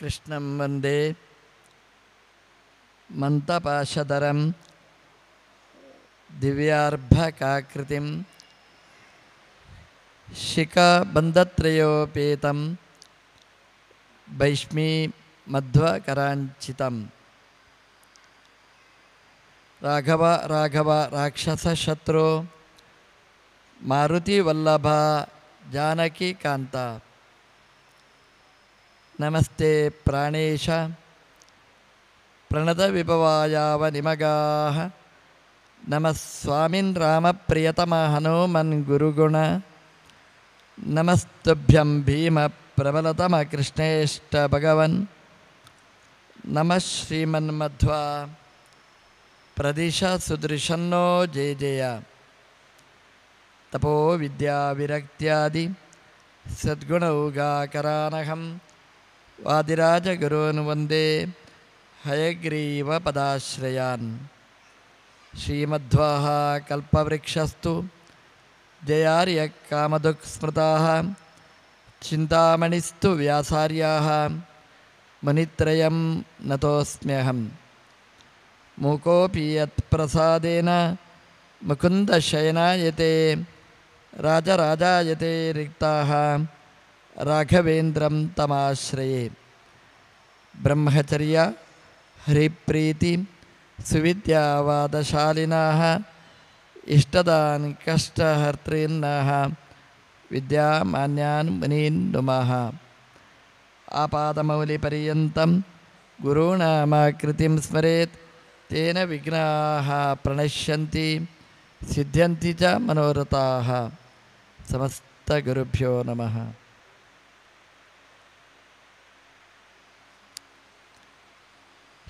कृष्ण वंदे वन्दे मन्तपाशधरं दिव्यार्भकाकृतिं वैश्मी मध्वकित राघव राघव राक्षसशत्रु मारुतिवल्लभा कांता नमस्ते प्राणेश प्रणतविभवायावनिमगाः नमः स्वामिन् रामप्रियतमहनुमन्गुरुगुण नमस्तुभ्यं भीमप्रबलतमकृष्णेष्टभगवन् नमः श्रीमन्मध्वा प्रदिश सुदृशन्नो जय जय तपोविद्याविरक्त्यादि सद्गुणौ गाकरानहं वन्दे हयग्रीवपदाश्रयान् श्रीमध्वाः कल्पवृक्षस्तु जयार्यकामदुःस्मृताः चिन्तामणिस्तु व्यासार्याः मुनित्रयं नतोऽस्म्यहं मूकोऽपि यत्प्रसादेन मुकुन्दशयनायते राजराजायते रिक्ताः राघवेन्द्रं तमाश्रिए ब्रह्मचर्य हरिप्रीति सुविद्यावादशालिनाः इष्टदान् कष्टहर्तॄन्नाः विद्यामान्यान् मुनी नुमः आपादमौलिपर्यन्तं गुरूणामाकृतिं स्मरे तेन विघ्ना प्रणश्य सिद्ध्य च समस्तगुरुभ्यो नमः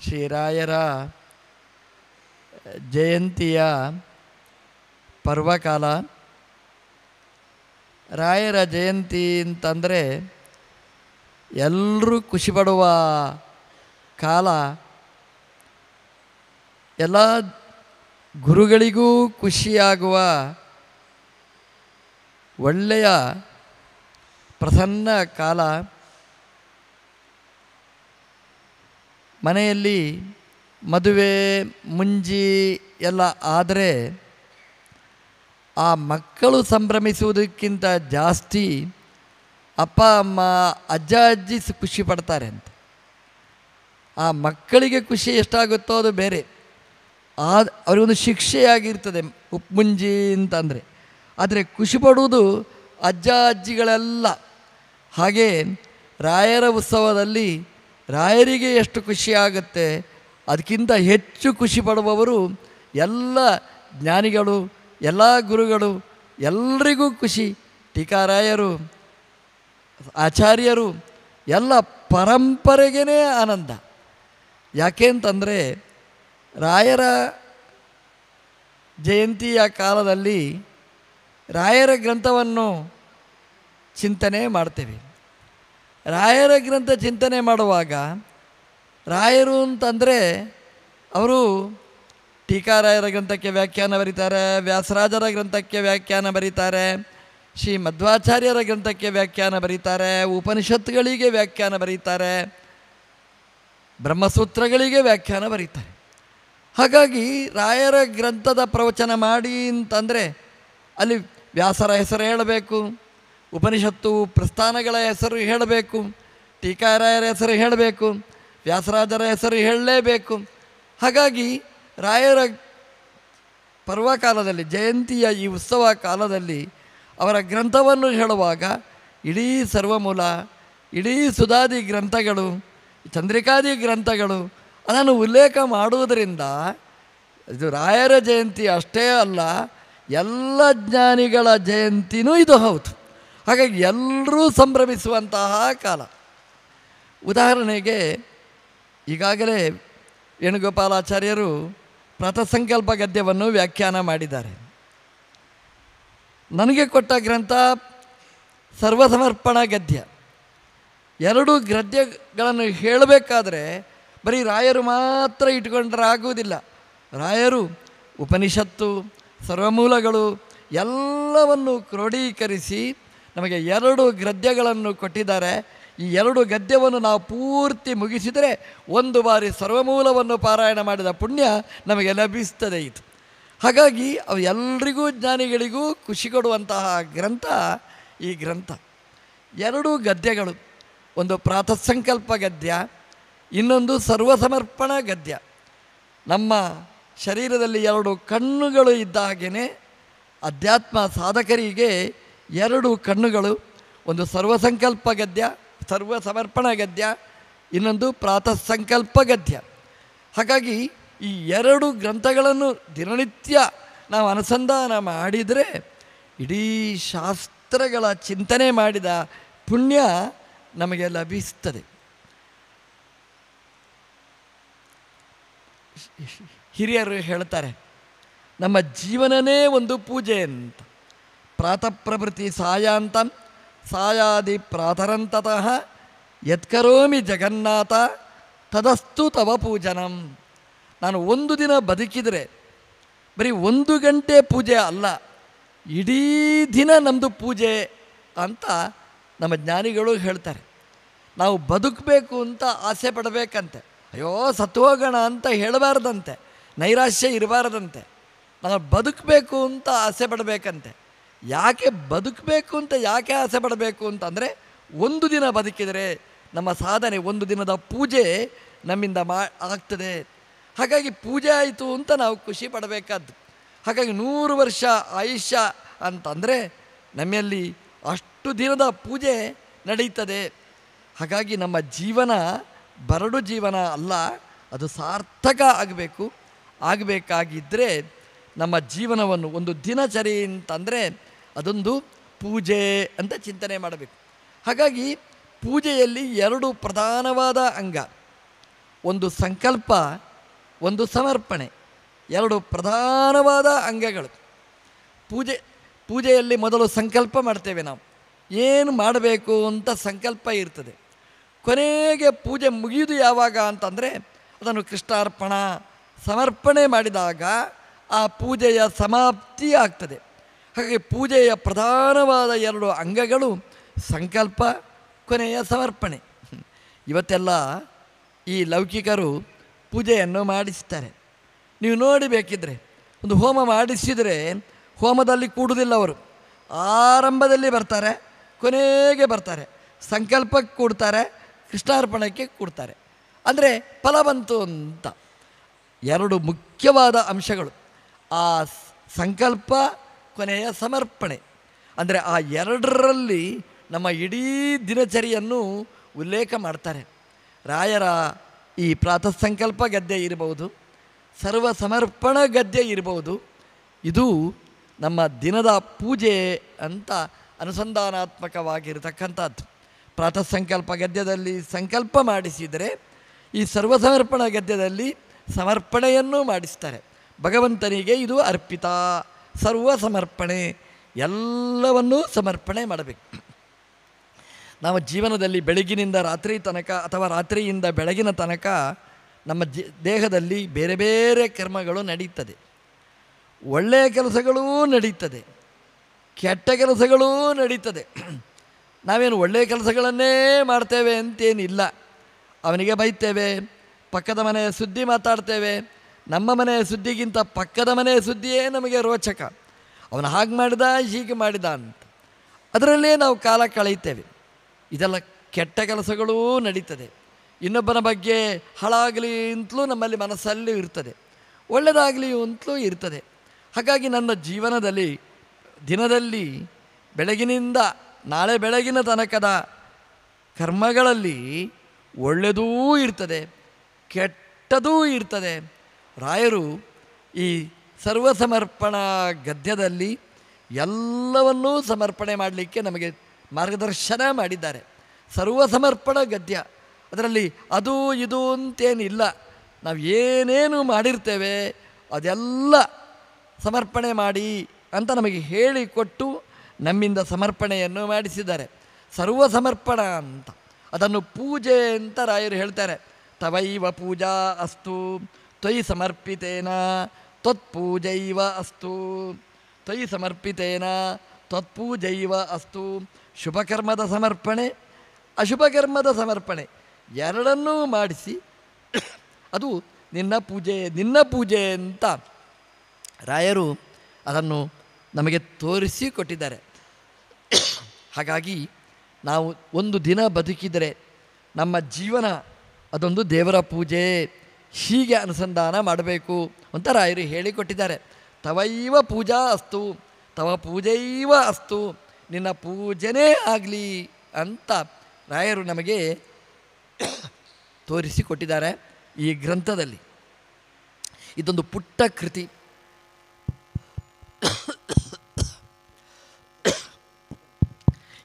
ಶ್ರೀರಾಯರ ಜಯಂತಿಯ ಪರ್ವಕಾಲ ರಾಯರ ಜಯಂತಿ ಅಂತಂದರೆ ಎಲ್ಲರೂ ಖುಷಿ ಪಡುವ ಕಾಲ ಎಲ್ಲ ಗುರುಗಳಿಗೂ ಖುಷಿಯಾಗುವ ಒಳ್ಳೆಯ ಪ್ರಸನ್ನ ಕಾಲ ಮನೆಯಲ್ಲಿ ಮದುವೆ ಮುಂಜಿ ಎಲ್ಲ ಆದರೆ ಆ ಮಕ್ಕಳು ಸಂಭ್ರಮಿಸುವುದಕ್ಕಿಂತ ಜಾಸ್ತಿ ಅಪ್ಪ ಅಮ್ಮ ಅಜ್ಜ ಅಜ್ಜಿ ಖುಷಿ ಪಡ್ತಾರೆ ಅಂತ ಆ ಮಕ್ಕಳಿಗೆ ಖುಷಿ ಎಷ್ಟಾಗುತ್ತೋ ಅದು ಬೇರೆ ಆ ಅವರಿಗೊಂದು ಶಿಕ್ಷೆಯಾಗಿರ್ತದೆ ಮುಂಜಿ ಅಂತಂದರೆ ಆದರೆ ಖುಷಿ ಪಡುವುದು ಅಜ್ಜ ಅಜ್ಜಿಗಳೆಲ್ಲ ಹಾಗೆ ರಾಯರ ಉತ್ಸವದಲ್ಲಿ ರಾಯರಿಗೆ ಎಷ್ಟು ಖುಷಿಯಾಗುತ್ತೆ ಅದಕ್ಕಿಂತ ಹೆಚ್ಚು ಖುಷಿ ಪಡುವವರು ಎಲ್ಲ ಜ್ಞಾನಿಗಳು ಎಲ್ಲ ಗುರುಗಳು ಎಲ್ಲರಿಗೂ ಖುಷಿ ಟೀಕಾರಾಯರು ಆಚಾರ್ಯರು ಎಲ್ಲ ಪರಂಪರೆಗೇ ಆನಂದ ಯಾಕೆ ಅಂತಂದರೆ ರಾಯರ ಜಯಂತಿಯ ಕಾಲದಲ್ಲಿ ರಾಯರ ಗ್ರಂಥವನ್ನು ಚಿಂತನೆ ಮಾಡ್ತೇವೆ ರಾಯರ ಗ್ರಂಥ ಚಿಂತನೆ ಮಾಡುವಾಗ ರಾಯರು ಅಂತಂದರೆ ಅವರು ಟೀಕಾರಾಯರ ಗ್ರಂಥಕ್ಕೆ ವ್ಯಾಖ್ಯಾನ ಬರೀತಾರೆ ವ್ಯಾಸರಾಜರ ಗ್ರಂಥಕ್ಕೆ ವ್ಯಾಖ್ಯಾನ ಬರೀತಾರೆ ಶ್ರೀ ಮಧ್ವಾಚಾರ್ಯರ ಗ್ರಂಥಕ್ಕೆ ವ್ಯಾಖ್ಯಾನ ಬರೀತಾರೆ ಉಪನಿಷತ್ತುಗಳಿಗೆ ವ್ಯಾಖ್ಯಾನ ಬರೀತಾರೆ ಬ್ರಹ್ಮಸೂತ್ರಗಳಿಗೆ ವ್ಯಾಖ್ಯಾನ ಬರೀತಾರೆ ಹಾಗಾಗಿ ರಾಯರ ಗ್ರಂಥದ ಪ್ರವಚನ ಮಾಡಿ ಅಂತಂದರೆ ಅಲ್ಲಿ ವ್ಯಾಸರ ಹೆಸರು ಹೇಳಬೇಕು ಉಪನಿಷತ್ತು ಪ್ರಸ್ಥಾನಗಳ ಹೆಸರು ಹೇಳಬೇಕು ಟೀಕಾರಾಯರ ಹೆಸರು ಹೇಳಬೇಕು ವ್ಯಾಸರಾಜರ ಹೆಸರು ಹೇಳಲೇಬೇಕು ಹಾಗಾಗಿ ರಾಯರ ಪರ್ವಕಾಲದಲ್ಲಿ ಜಯಂತಿಯ ಈ ಉತ್ಸವ ಕಾಲದಲ್ಲಿ ಅವರ ಗ್ರಂಥವನ್ನು ಹೇಳುವಾಗ ಇಡೀ ಸರ್ವಮೂಲ ಇಡೀ ಸುಧಾದಿ ಗ್ರಂಥಗಳು ಚಂದ್ರಿಕಾದಿ ಗ್ರಂಥಗಳು ಅದನ್ನು ಉಲ್ಲೇಖ ಮಾಡುವುದರಿಂದ ಇದು ರಾಯರ ಜಯಂತಿ ಅಷ್ಟೇ ಅಲ್ಲ ಎಲ್ಲ ಜ್ಞಾನಿಗಳ ಜಯಂತಿನೂ ಇದು ಹೌದು ಹಾಗಾಗಿ ಎಲ್ಲರೂ ಸಂಭ್ರಮಿಸುವಂತಹ ಕಾಲ ಉದಾಹರಣೆಗೆ ಈಗಾಗಲೇ ವೇಣುಗೋಪಾಲಾಚಾರ್ಯರು ಪ್ರಥಸಂಕಲ್ಪ ಗದ್ಯವನ್ನು ವ್ಯಾಖ್ಯಾನ ಮಾಡಿದ್ದಾರೆ ನನಗೆ ಕೊಟ್ಟ ಗ್ರಂಥ ಸರ್ವಸಮರ್ಪಣ ಗದ್ಯ ಎರಡು ಗದ್ಯಗಳನ್ನು ಹೇಳಬೇಕಾದ್ರೆ ಬರೀ ರಾಯರು ಮಾತ್ರ ಇಟ್ಕೊಂಡ್ರೆ ಆಗುವುದಿಲ್ಲ ರಾಯರು ಉಪನಿಷತ್ತು ಸರ್ವಮೂಲಗಳು ಎಲ್ಲವನ್ನು ಕ್ರೋಢೀಕರಿಸಿ ನಮಗೆ ಎರಡು ಗದ್ಯಗಳನ್ನು ಕೊಟ್ಟಿದ್ದಾರೆ ಈ ಎರಡು ಗದ್ಯವನ್ನು ನಾವು ಪೂರ್ತಿ ಮುಗಿಸಿದರೆ ಒಂದು ಬಾರಿ ಸರ್ವಮೂಲವನ್ನು ಪಾರಾಯಣ ಮಾಡಿದ ಪುಣ್ಯ ನಮಗೆ ಲಭಿಸ್ತದೆ ಇದು ಹಾಗಾಗಿ ಅವು ಎಲ್ರಿಗೂ ಜ್ಞಾನಿಗಳಿಗೂ ಖುಷಿ ಕೊಡುವಂತಹ ಗ್ರಂಥ ಈ ಗ್ರಂಥ ಎರಡು ಗದ್ಯಗಳು ಒಂದು ಸಂಕಲ್ಪ ಗದ್ಯ ಇನ್ನೊಂದು ಸರ್ವಸಮರ್ಪಣ ಗದ್ಯ ನಮ್ಮ ಶರೀರದಲ್ಲಿ ಎರಡು ಕಣ್ಣುಗಳು ಇದ್ದ ಹಾಗೆಯೇ ಅಧ್ಯಾತ್ಮ ಸಾಧಕರಿಗೆ ಎರಡು ಕಣ್ಣುಗಳು ಒಂದು ಸರ್ವಸಂಕಲ್ಪ ಗದ್ಯ ಸರ್ವ ಸಮರ್ಪಣ ಗದ್ಯ ಇನ್ನೊಂದು ಪ್ರಾತಃ ಸಂಕಲ್ಪ ಗದ್ಯ ಹಾಗಾಗಿ ಈ ಎರಡು ಗ್ರಂಥಗಳನ್ನು ದಿನನಿತ್ಯ ನಾವು ಅನುಸಂಧಾನ ಮಾಡಿದರೆ ಇಡೀ ಶಾಸ್ತ್ರಗಳ ಚಿಂತನೆ ಮಾಡಿದ ಪುಣ್ಯ ನಮಗೆ ಲಭಿಸ್ತದೆ ಹಿರಿಯರು ಹೇಳ್ತಾರೆ ನಮ್ಮ ಜೀವನನೇ ಒಂದು ಪೂಜೆ ಅಂತ ಪ್ರಾತಃಪ್ರಭೃತಿ ಸಾಯಾಂತಂ ಸಾಯಾದಿ ಪ್ರಾತರಂತತಃ ಯತ್ಕರೋಮಿ ಜಗನ್ನಾಥ ತದಸ್ತು ತವ ಪೂಜನಂ ನಾನು ಒಂದು ದಿನ ಬದುಕಿದರೆ ಬರೀ ಒಂದು ಗಂಟೆ ಪೂಜೆ ಅಲ್ಲ ಇಡೀ ದಿನ ನಮ್ಮದು ಪೂಜೆ ಅಂತ ನಮ್ಮ ಜ್ಞಾನಿಗಳು ಹೇಳ್ತಾರೆ ನಾವು ಬದುಕಬೇಕು ಅಂತ ಆಸೆ ಪಡಬೇಕಂತೆ ಅಯ್ಯೋ ಸತ್ವೋಗಣ ಅಂತ ಹೇಳಬಾರ್ದಂತೆ ನೈರಾಶ್ಯ ಇರಬಾರ್ದಂತೆ ನಾವು ಬದುಕಬೇಕು ಅಂತ ಆಸೆ ಪಡಬೇಕಂತೆ ಯಾಕೆ ಬದುಕಬೇಕು ಅಂತ ಯಾಕೆ ಆಸೆ ಪಡಬೇಕು ಅಂತಂದರೆ ಒಂದು ದಿನ ಬದುಕಿದರೆ ನಮ್ಮ ಸಾಧನೆ ಒಂದು ದಿನದ ಪೂಜೆ ನಮ್ಮಿಂದ ಮಾ ಆಗ್ತದೆ ಹಾಗಾಗಿ ಪೂಜೆ ಆಯಿತು ಅಂತ ನಾವು ಖುಷಿ ಪಡಬೇಕಾದ್ದು ಹಾಗಾಗಿ ನೂರು ವರ್ಷ ಆಯುಷ್ಯ ಅಂತಂದರೆ ನಮ್ಮಲ್ಲಿ ಅಷ್ಟು ದಿನದ ಪೂಜೆ ನಡೀತದೆ ಹಾಗಾಗಿ ನಮ್ಮ ಜೀವನ ಬರಡು ಜೀವನ ಅಲ್ಲ ಅದು ಸಾರ್ಥಕ ಆಗಬೇಕು ಆಗಬೇಕಾಗಿದ್ದರೆ ನಮ್ಮ ಜೀವನವನ್ನು ಒಂದು ದಿನಚರಿ ಅಂತಂದರೆ ಅದೊಂದು ಪೂಜೆ ಅಂತ ಚಿಂತನೆ ಮಾಡಬೇಕು ಹಾಗಾಗಿ ಪೂಜೆಯಲ್ಲಿ ಎರಡು ಪ್ರಧಾನವಾದ ಅಂಗ ಒಂದು ಸಂಕಲ್ಪ ಒಂದು ಸಮರ್ಪಣೆ ಎರಡು ಪ್ರಧಾನವಾದ ಅಂಗಗಳು ಪೂಜೆ ಪೂಜೆಯಲ್ಲಿ ಮೊದಲು ಸಂಕಲ್ಪ ಮಾಡ್ತೇವೆ ನಾವು ಏನು ಮಾಡಬೇಕು ಅಂತ ಸಂಕಲ್ಪ ಇರ್ತದೆ ಕೊನೆಗೆ ಪೂಜೆ ಮುಗಿಯುವುದು ಯಾವಾಗ ಅಂತಂದರೆ ಅದನ್ನು ಕೃಷ್ಣಾರ್ಪಣ ಸಮರ್ಪಣೆ ಮಾಡಿದಾಗ ಆ ಪೂಜೆಯ ಸಮಾಪ್ತಿ ಆಗ್ತದೆ ಹಾಗೆ ಪೂಜೆಯ ಪ್ರಧಾನವಾದ ಎರಡು ಅಂಗಗಳು ಸಂಕಲ್ಪ ಕೊನೆಯ ಸಮರ್ಪಣೆ ಇವತ್ತೆಲ್ಲ ಈ ಲೌಕಿಕರು ಪೂಜೆಯನ್ನು ಮಾಡಿಸ್ತಾರೆ ನೀವು ನೋಡಬೇಕಿದ್ರೆ ಒಂದು ಹೋಮ ಮಾಡಿಸಿದರೆ ಹೋಮದಲ್ಲಿ ಕೂಡುವುದಿಲ್ಲ ಅವರು ಆರಂಭದಲ್ಲಿ ಬರ್ತಾರೆ ಕೊನೆಗೆ ಬರ್ತಾರೆ ಸಂಕಲ್ಪಕ್ಕೆ ಕೂಡ್ತಾರೆ ಕೃಷ್ಣಾರ್ಪಣಕ್ಕೆ ಕೂಡ್ತಾರೆ ಅಂದರೆ ಫಲ ಬಂತು ಅಂತ ಎರಡು ಮುಖ್ಯವಾದ ಅಂಶಗಳು ಆ ಸಂಕಲ್ಪ ಕೊನೆಯ ಸಮರ್ಪಣೆ ಅಂದರೆ ಆ ಎರಡರಲ್ಲಿ ನಮ್ಮ ಇಡೀ ದಿನಚರಿಯನ್ನು ಉಲ್ಲೇಖ ಮಾಡ್ತಾರೆ ರಾಯರ ಈ ಪ್ರಾತಃ ಸಂಕಲ್ಪ ಗದ್ಯ ಇರಬಹುದು ಸರ್ವ ಸಮರ್ಪಣ ಗದ್ಯ ಇರಬಹುದು ಇದು ನಮ್ಮ ದಿನದ ಪೂಜೆ ಅಂತ ಅನುಸಂಧಾನಾತ್ಮಕವಾಗಿರತಕ್ಕಂಥದ್ದು ಪ್ರಾತಃ ಸಂಕಲ್ಪ ಗದ್ಯದಲ್ಲಿ ಸಂಕಲ್ಪ ಮಾಡಿಸಿದರೆ ಈ ಸರ್ವ ಸಮರ್ಪಣ ಗದ್ಯದಲ್ಲಿ ಸಮರ್ಪಣೆಯನ್ನು ಮಾಡಿಸ್ತಾರೆ ಭಗವಂತನಿಗೆ ಇದು ಅರ್ಪಿತ ಸರ್ವ ಸಮರ್ಪಣೆ ಎಲ್ಲವನ್ನೂ ಸಮರ್ಪಣೆ ಮಾಡಬೇಕು ನಾವು ಜೀವನದಲ್ಲಿ ಬೆಳಗಿನಿಂದ ರಾತ್ರಿ ತನಕ ಅಥವಾ ರಾತ್ರಿಯಿಂದ ಬೆಳಗಿನ ತನಕ ನಮ್ಮ ಜಿ ದೇಹದಲ್ಲಿ ಬೇರೆ ಬೇರೆ ಕರ್ಮಗಳು ನಡೀತದೆ ಒಳ್ಳೆಯ ಕೆಲಸಗಳೂ ನಡೀತದೆ ಕೆಟ್ಟ ಕೆಲಸಗಳೂ ನಡೀತದೆ ನಾವೇನು ಒಳ್ಳೆಯ ಕೆಲಸಗಳನ್ನೇ ಮಾಡ್ತೇವೆ ಅಂತೇನಿಲ್ಲ ಅವನಿಗೆ ಬೈತೇವೆ ಪಕ್ಕದ ಮನೆಯ ಸುದ್ದಿ ಮಾತಾಡ್ತೇವೆ ನಮ್ಮ ಮನೆಯ ಸುದ್ದಿಗಿಂತ ಪಕ್ಕದ ಮನೆಯ ಸುದ್ದಿಯೇ ನಮಗೆ ರೋಚಕ ಅವನು ಹಾಗೆ ಮಾಡಿದ ಹೀಗೆ ಮಾಡಿದ ಅಂತ ಅದರಲ್ಲೇ ನಾವು ಕಾಲ ಕಳೆಯುತ್ತೇವೆ ಇದೆಲ್ಲ ಕೆಟ್ಟ ಕೆಲಸಗಳೂ ನಡೀತದೆ ಇನ್ನೊಬ್ಬನ ಬಗ್ಗೆ ಹಾಳಾಗಲಿ ಅಂತಲೂ ನಮ್ಮಲ್ಲಿ ಮನಸ್ಸಲ್ಲೂ ಇರ್ತದೆ ಒಳ್ಳೆಯದಾಗಲಿ ಅಂತಲೂ ಇರ್ತದೆ ಹಾಗಾಗಿ ನನ್ನ ಜೀವನದಲ್ಲಿ ದಿನದಲ್ಲಿ ಬೆಳಗಿನಿಂದ ನಾಳೆ ಬೆಳಗಿನ ತನಕದ ಕರ್ಮಗಳಲ್ಲಿ ಒಳ್ಳೆಯದೂ ಇರ್ತದೆ ಕೆಟ್ಟದೂ ಇರ್ತದೆ ರಾಯರು ಈ ಸರ್ವ ಸಮರ್ಪಣಾ ಗದ್ಯದಲ್ಲಿ ಎಲ್ಲವನ್ನೂ ಸಮರ್ಪಣೆ ಮಾಡಲಿಕ್ಕೆ ನಮಗೆ ಮಾರ್ಗದರ್ಶನ ಮಾಡಿದ್ದಾರೆ ಸರ್ವಸಮರ್ಪಣ ಗದ್ಯ ಅದರಲ್ಲಿ ಅದು ಇದು ಅಂತೇನಿಲ್ಲ ನಾವು ಏನೇನು ಮಾಡಿರ್ತೇವೆ ಅದೆಲ್ಲ ಸಮರ್ಪಣೆ ಮಾಡಿ ಅಂತ ನಮಗೆ ಹೇಳಿಕೊಟ್ಟು ನಮ್ಮಿಂದ ಸಮರ್ಪಣೆಯನ್ನು ಮಾಡಿಸಿದ್ದಾರೆ ಸರ್ವ ಸಮರ್ಪಣ ಅಂತ ಅದನ್ನು ಪೂಜೆ ಅಂತ ರಾಯರು ಹೇಳ್ತಾರೆ ತವೈವ ಪೂಜಾ ಅಸ್ತು ತ್ವಯಿ ಸಮರ್ಪಿತೇನ ತ್ವತ್ಪೂಜೈವ ಅಸ್ತು ತ್ವಯಿ ಸಮರ್ಪಿತೇನ ತ್ವತ್ಪೂಜೈವ ಅಸ್ತು ಶುಭಕರ್ಮದ ಸಮರ್ಪಣೆ ಅಶುಭಕರ್ಮದ ಸಮರ್ಪಣೆ ಎರಡನ್ನೂ ಮಾಡಿಸಿ ಅದು ನಿನ್ನ ಪೂಜೆ ನಿನ್ನ ಪೂಜೆ ಅಂತ ರಾಯರು ಅದನ್ನು ನಮಗೆ ತೋರಿಸಿ ಕೊಟ್ಟಿದ್ದಾರೆ ಹಾಗಾಗಿ ನಾವು ಒಂದು ದಿನ ಬದುಕಿದರೆ ನಮ್ಮ ಜೀವನ ಅದೊಂದು ದೇವರ ಪೂಜೆ ಹೀಗೆ ಅನುಸಂಧಾನ ಮಾಡಬೇಕು ಅಂತ ರಾಯರು ಹೇಳಿಕೊಟ್ಟಿದ್ದಾರೆ ತವೈವ ಪೂಜಾ ಅಸ್ತು ತವ ಪೂಜೈವ ಅಸ್ತು ನಿನ್ನ ಪೂಜನೇ ಆಗಲಿ ಅಂತ ರಾಯರು ನಮಗೆ ತೋರಿಸಿಕೊಟ್ಟಿದ್ದಾರೆ ಈ ಗ್ರಂಥದಲ್ಲಿ ಇದೊಂದು ಪುಟ್ಟ ಕೃತಿ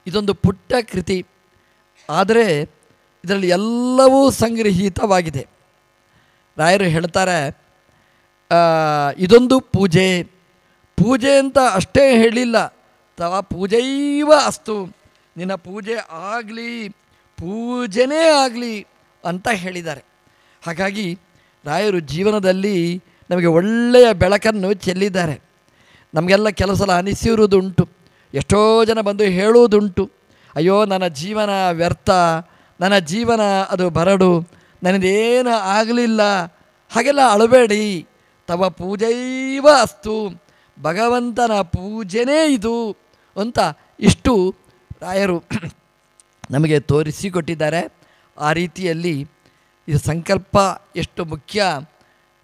ಇದೊಂದು ಪುಟ್ಟ ಕೃತಿ ಆದರೆ ಇದರಲ್ಲಿ ಎಲ್ಲವೂ ಸಂಗ್ರಹಿತವಾಗಿದೆ ರಾಯರು ಹೇಳ್ತಾರೆ ಇದೊಂದು ಪೂಜೆ ಪೂಜೆ ಅಂತ ಅಷ್ಟೇ ಹೇಳಿಲ್ಲ ತವ ಪೂಜೈವ ಅಸ್ತು ನಿನ್ನ ಪೂಜೆ ಆಗಲಿ ಪೂಜೆನೇ ಆಗಲಿ ಅಂತ ಹೇಳಿದ್ದಾರೆ ಹಾಗಾಗಿ ರಾಯರು ಜೀವನದಲ್ಲಿ ನಮಗೆ ಒಳ್ಳೆಯ ಬೆಳಕನ್ನು ಚೆಲ್ಲಿದ್ದಾರೆ ನಮಗೆಲ್ಲ ಕೆಲವು ಅನಿಸಿರುವುದುಂಟು ಎಷ್ಟೋ ಜನ ಬಂದು ಹೇಳುವುದುಂಟು ಅಯ್ಯೋ ನನ್ನ ಜೀವನ ವ್ಯರ್ಥ ನನ್ನ ಜೀವನ ಅದು ಬರಡು ನನಗೇನು ಆಗಲಿಲ್ಲ ಹಾಗೆಲ್ಲ ಅಳಬೇಡಿ ತವ ಪೂಜೈವ ಅಸ್ತು ಭಗವಂತನ ಪೂಜೆನೇ ಇದು ಅಂತ ಇಷ್ಟು ರಾಯರು ನಮಗೆ ತೋರಿಸಿಕೊಟ್ಟಿದ್ದಾರೆ ಆ ರೀತಿಯಲ್ಲಿ ಇದು ಸಂಕಲ್ಪ ಎಷ್ಟು ಮುಖ್ಯ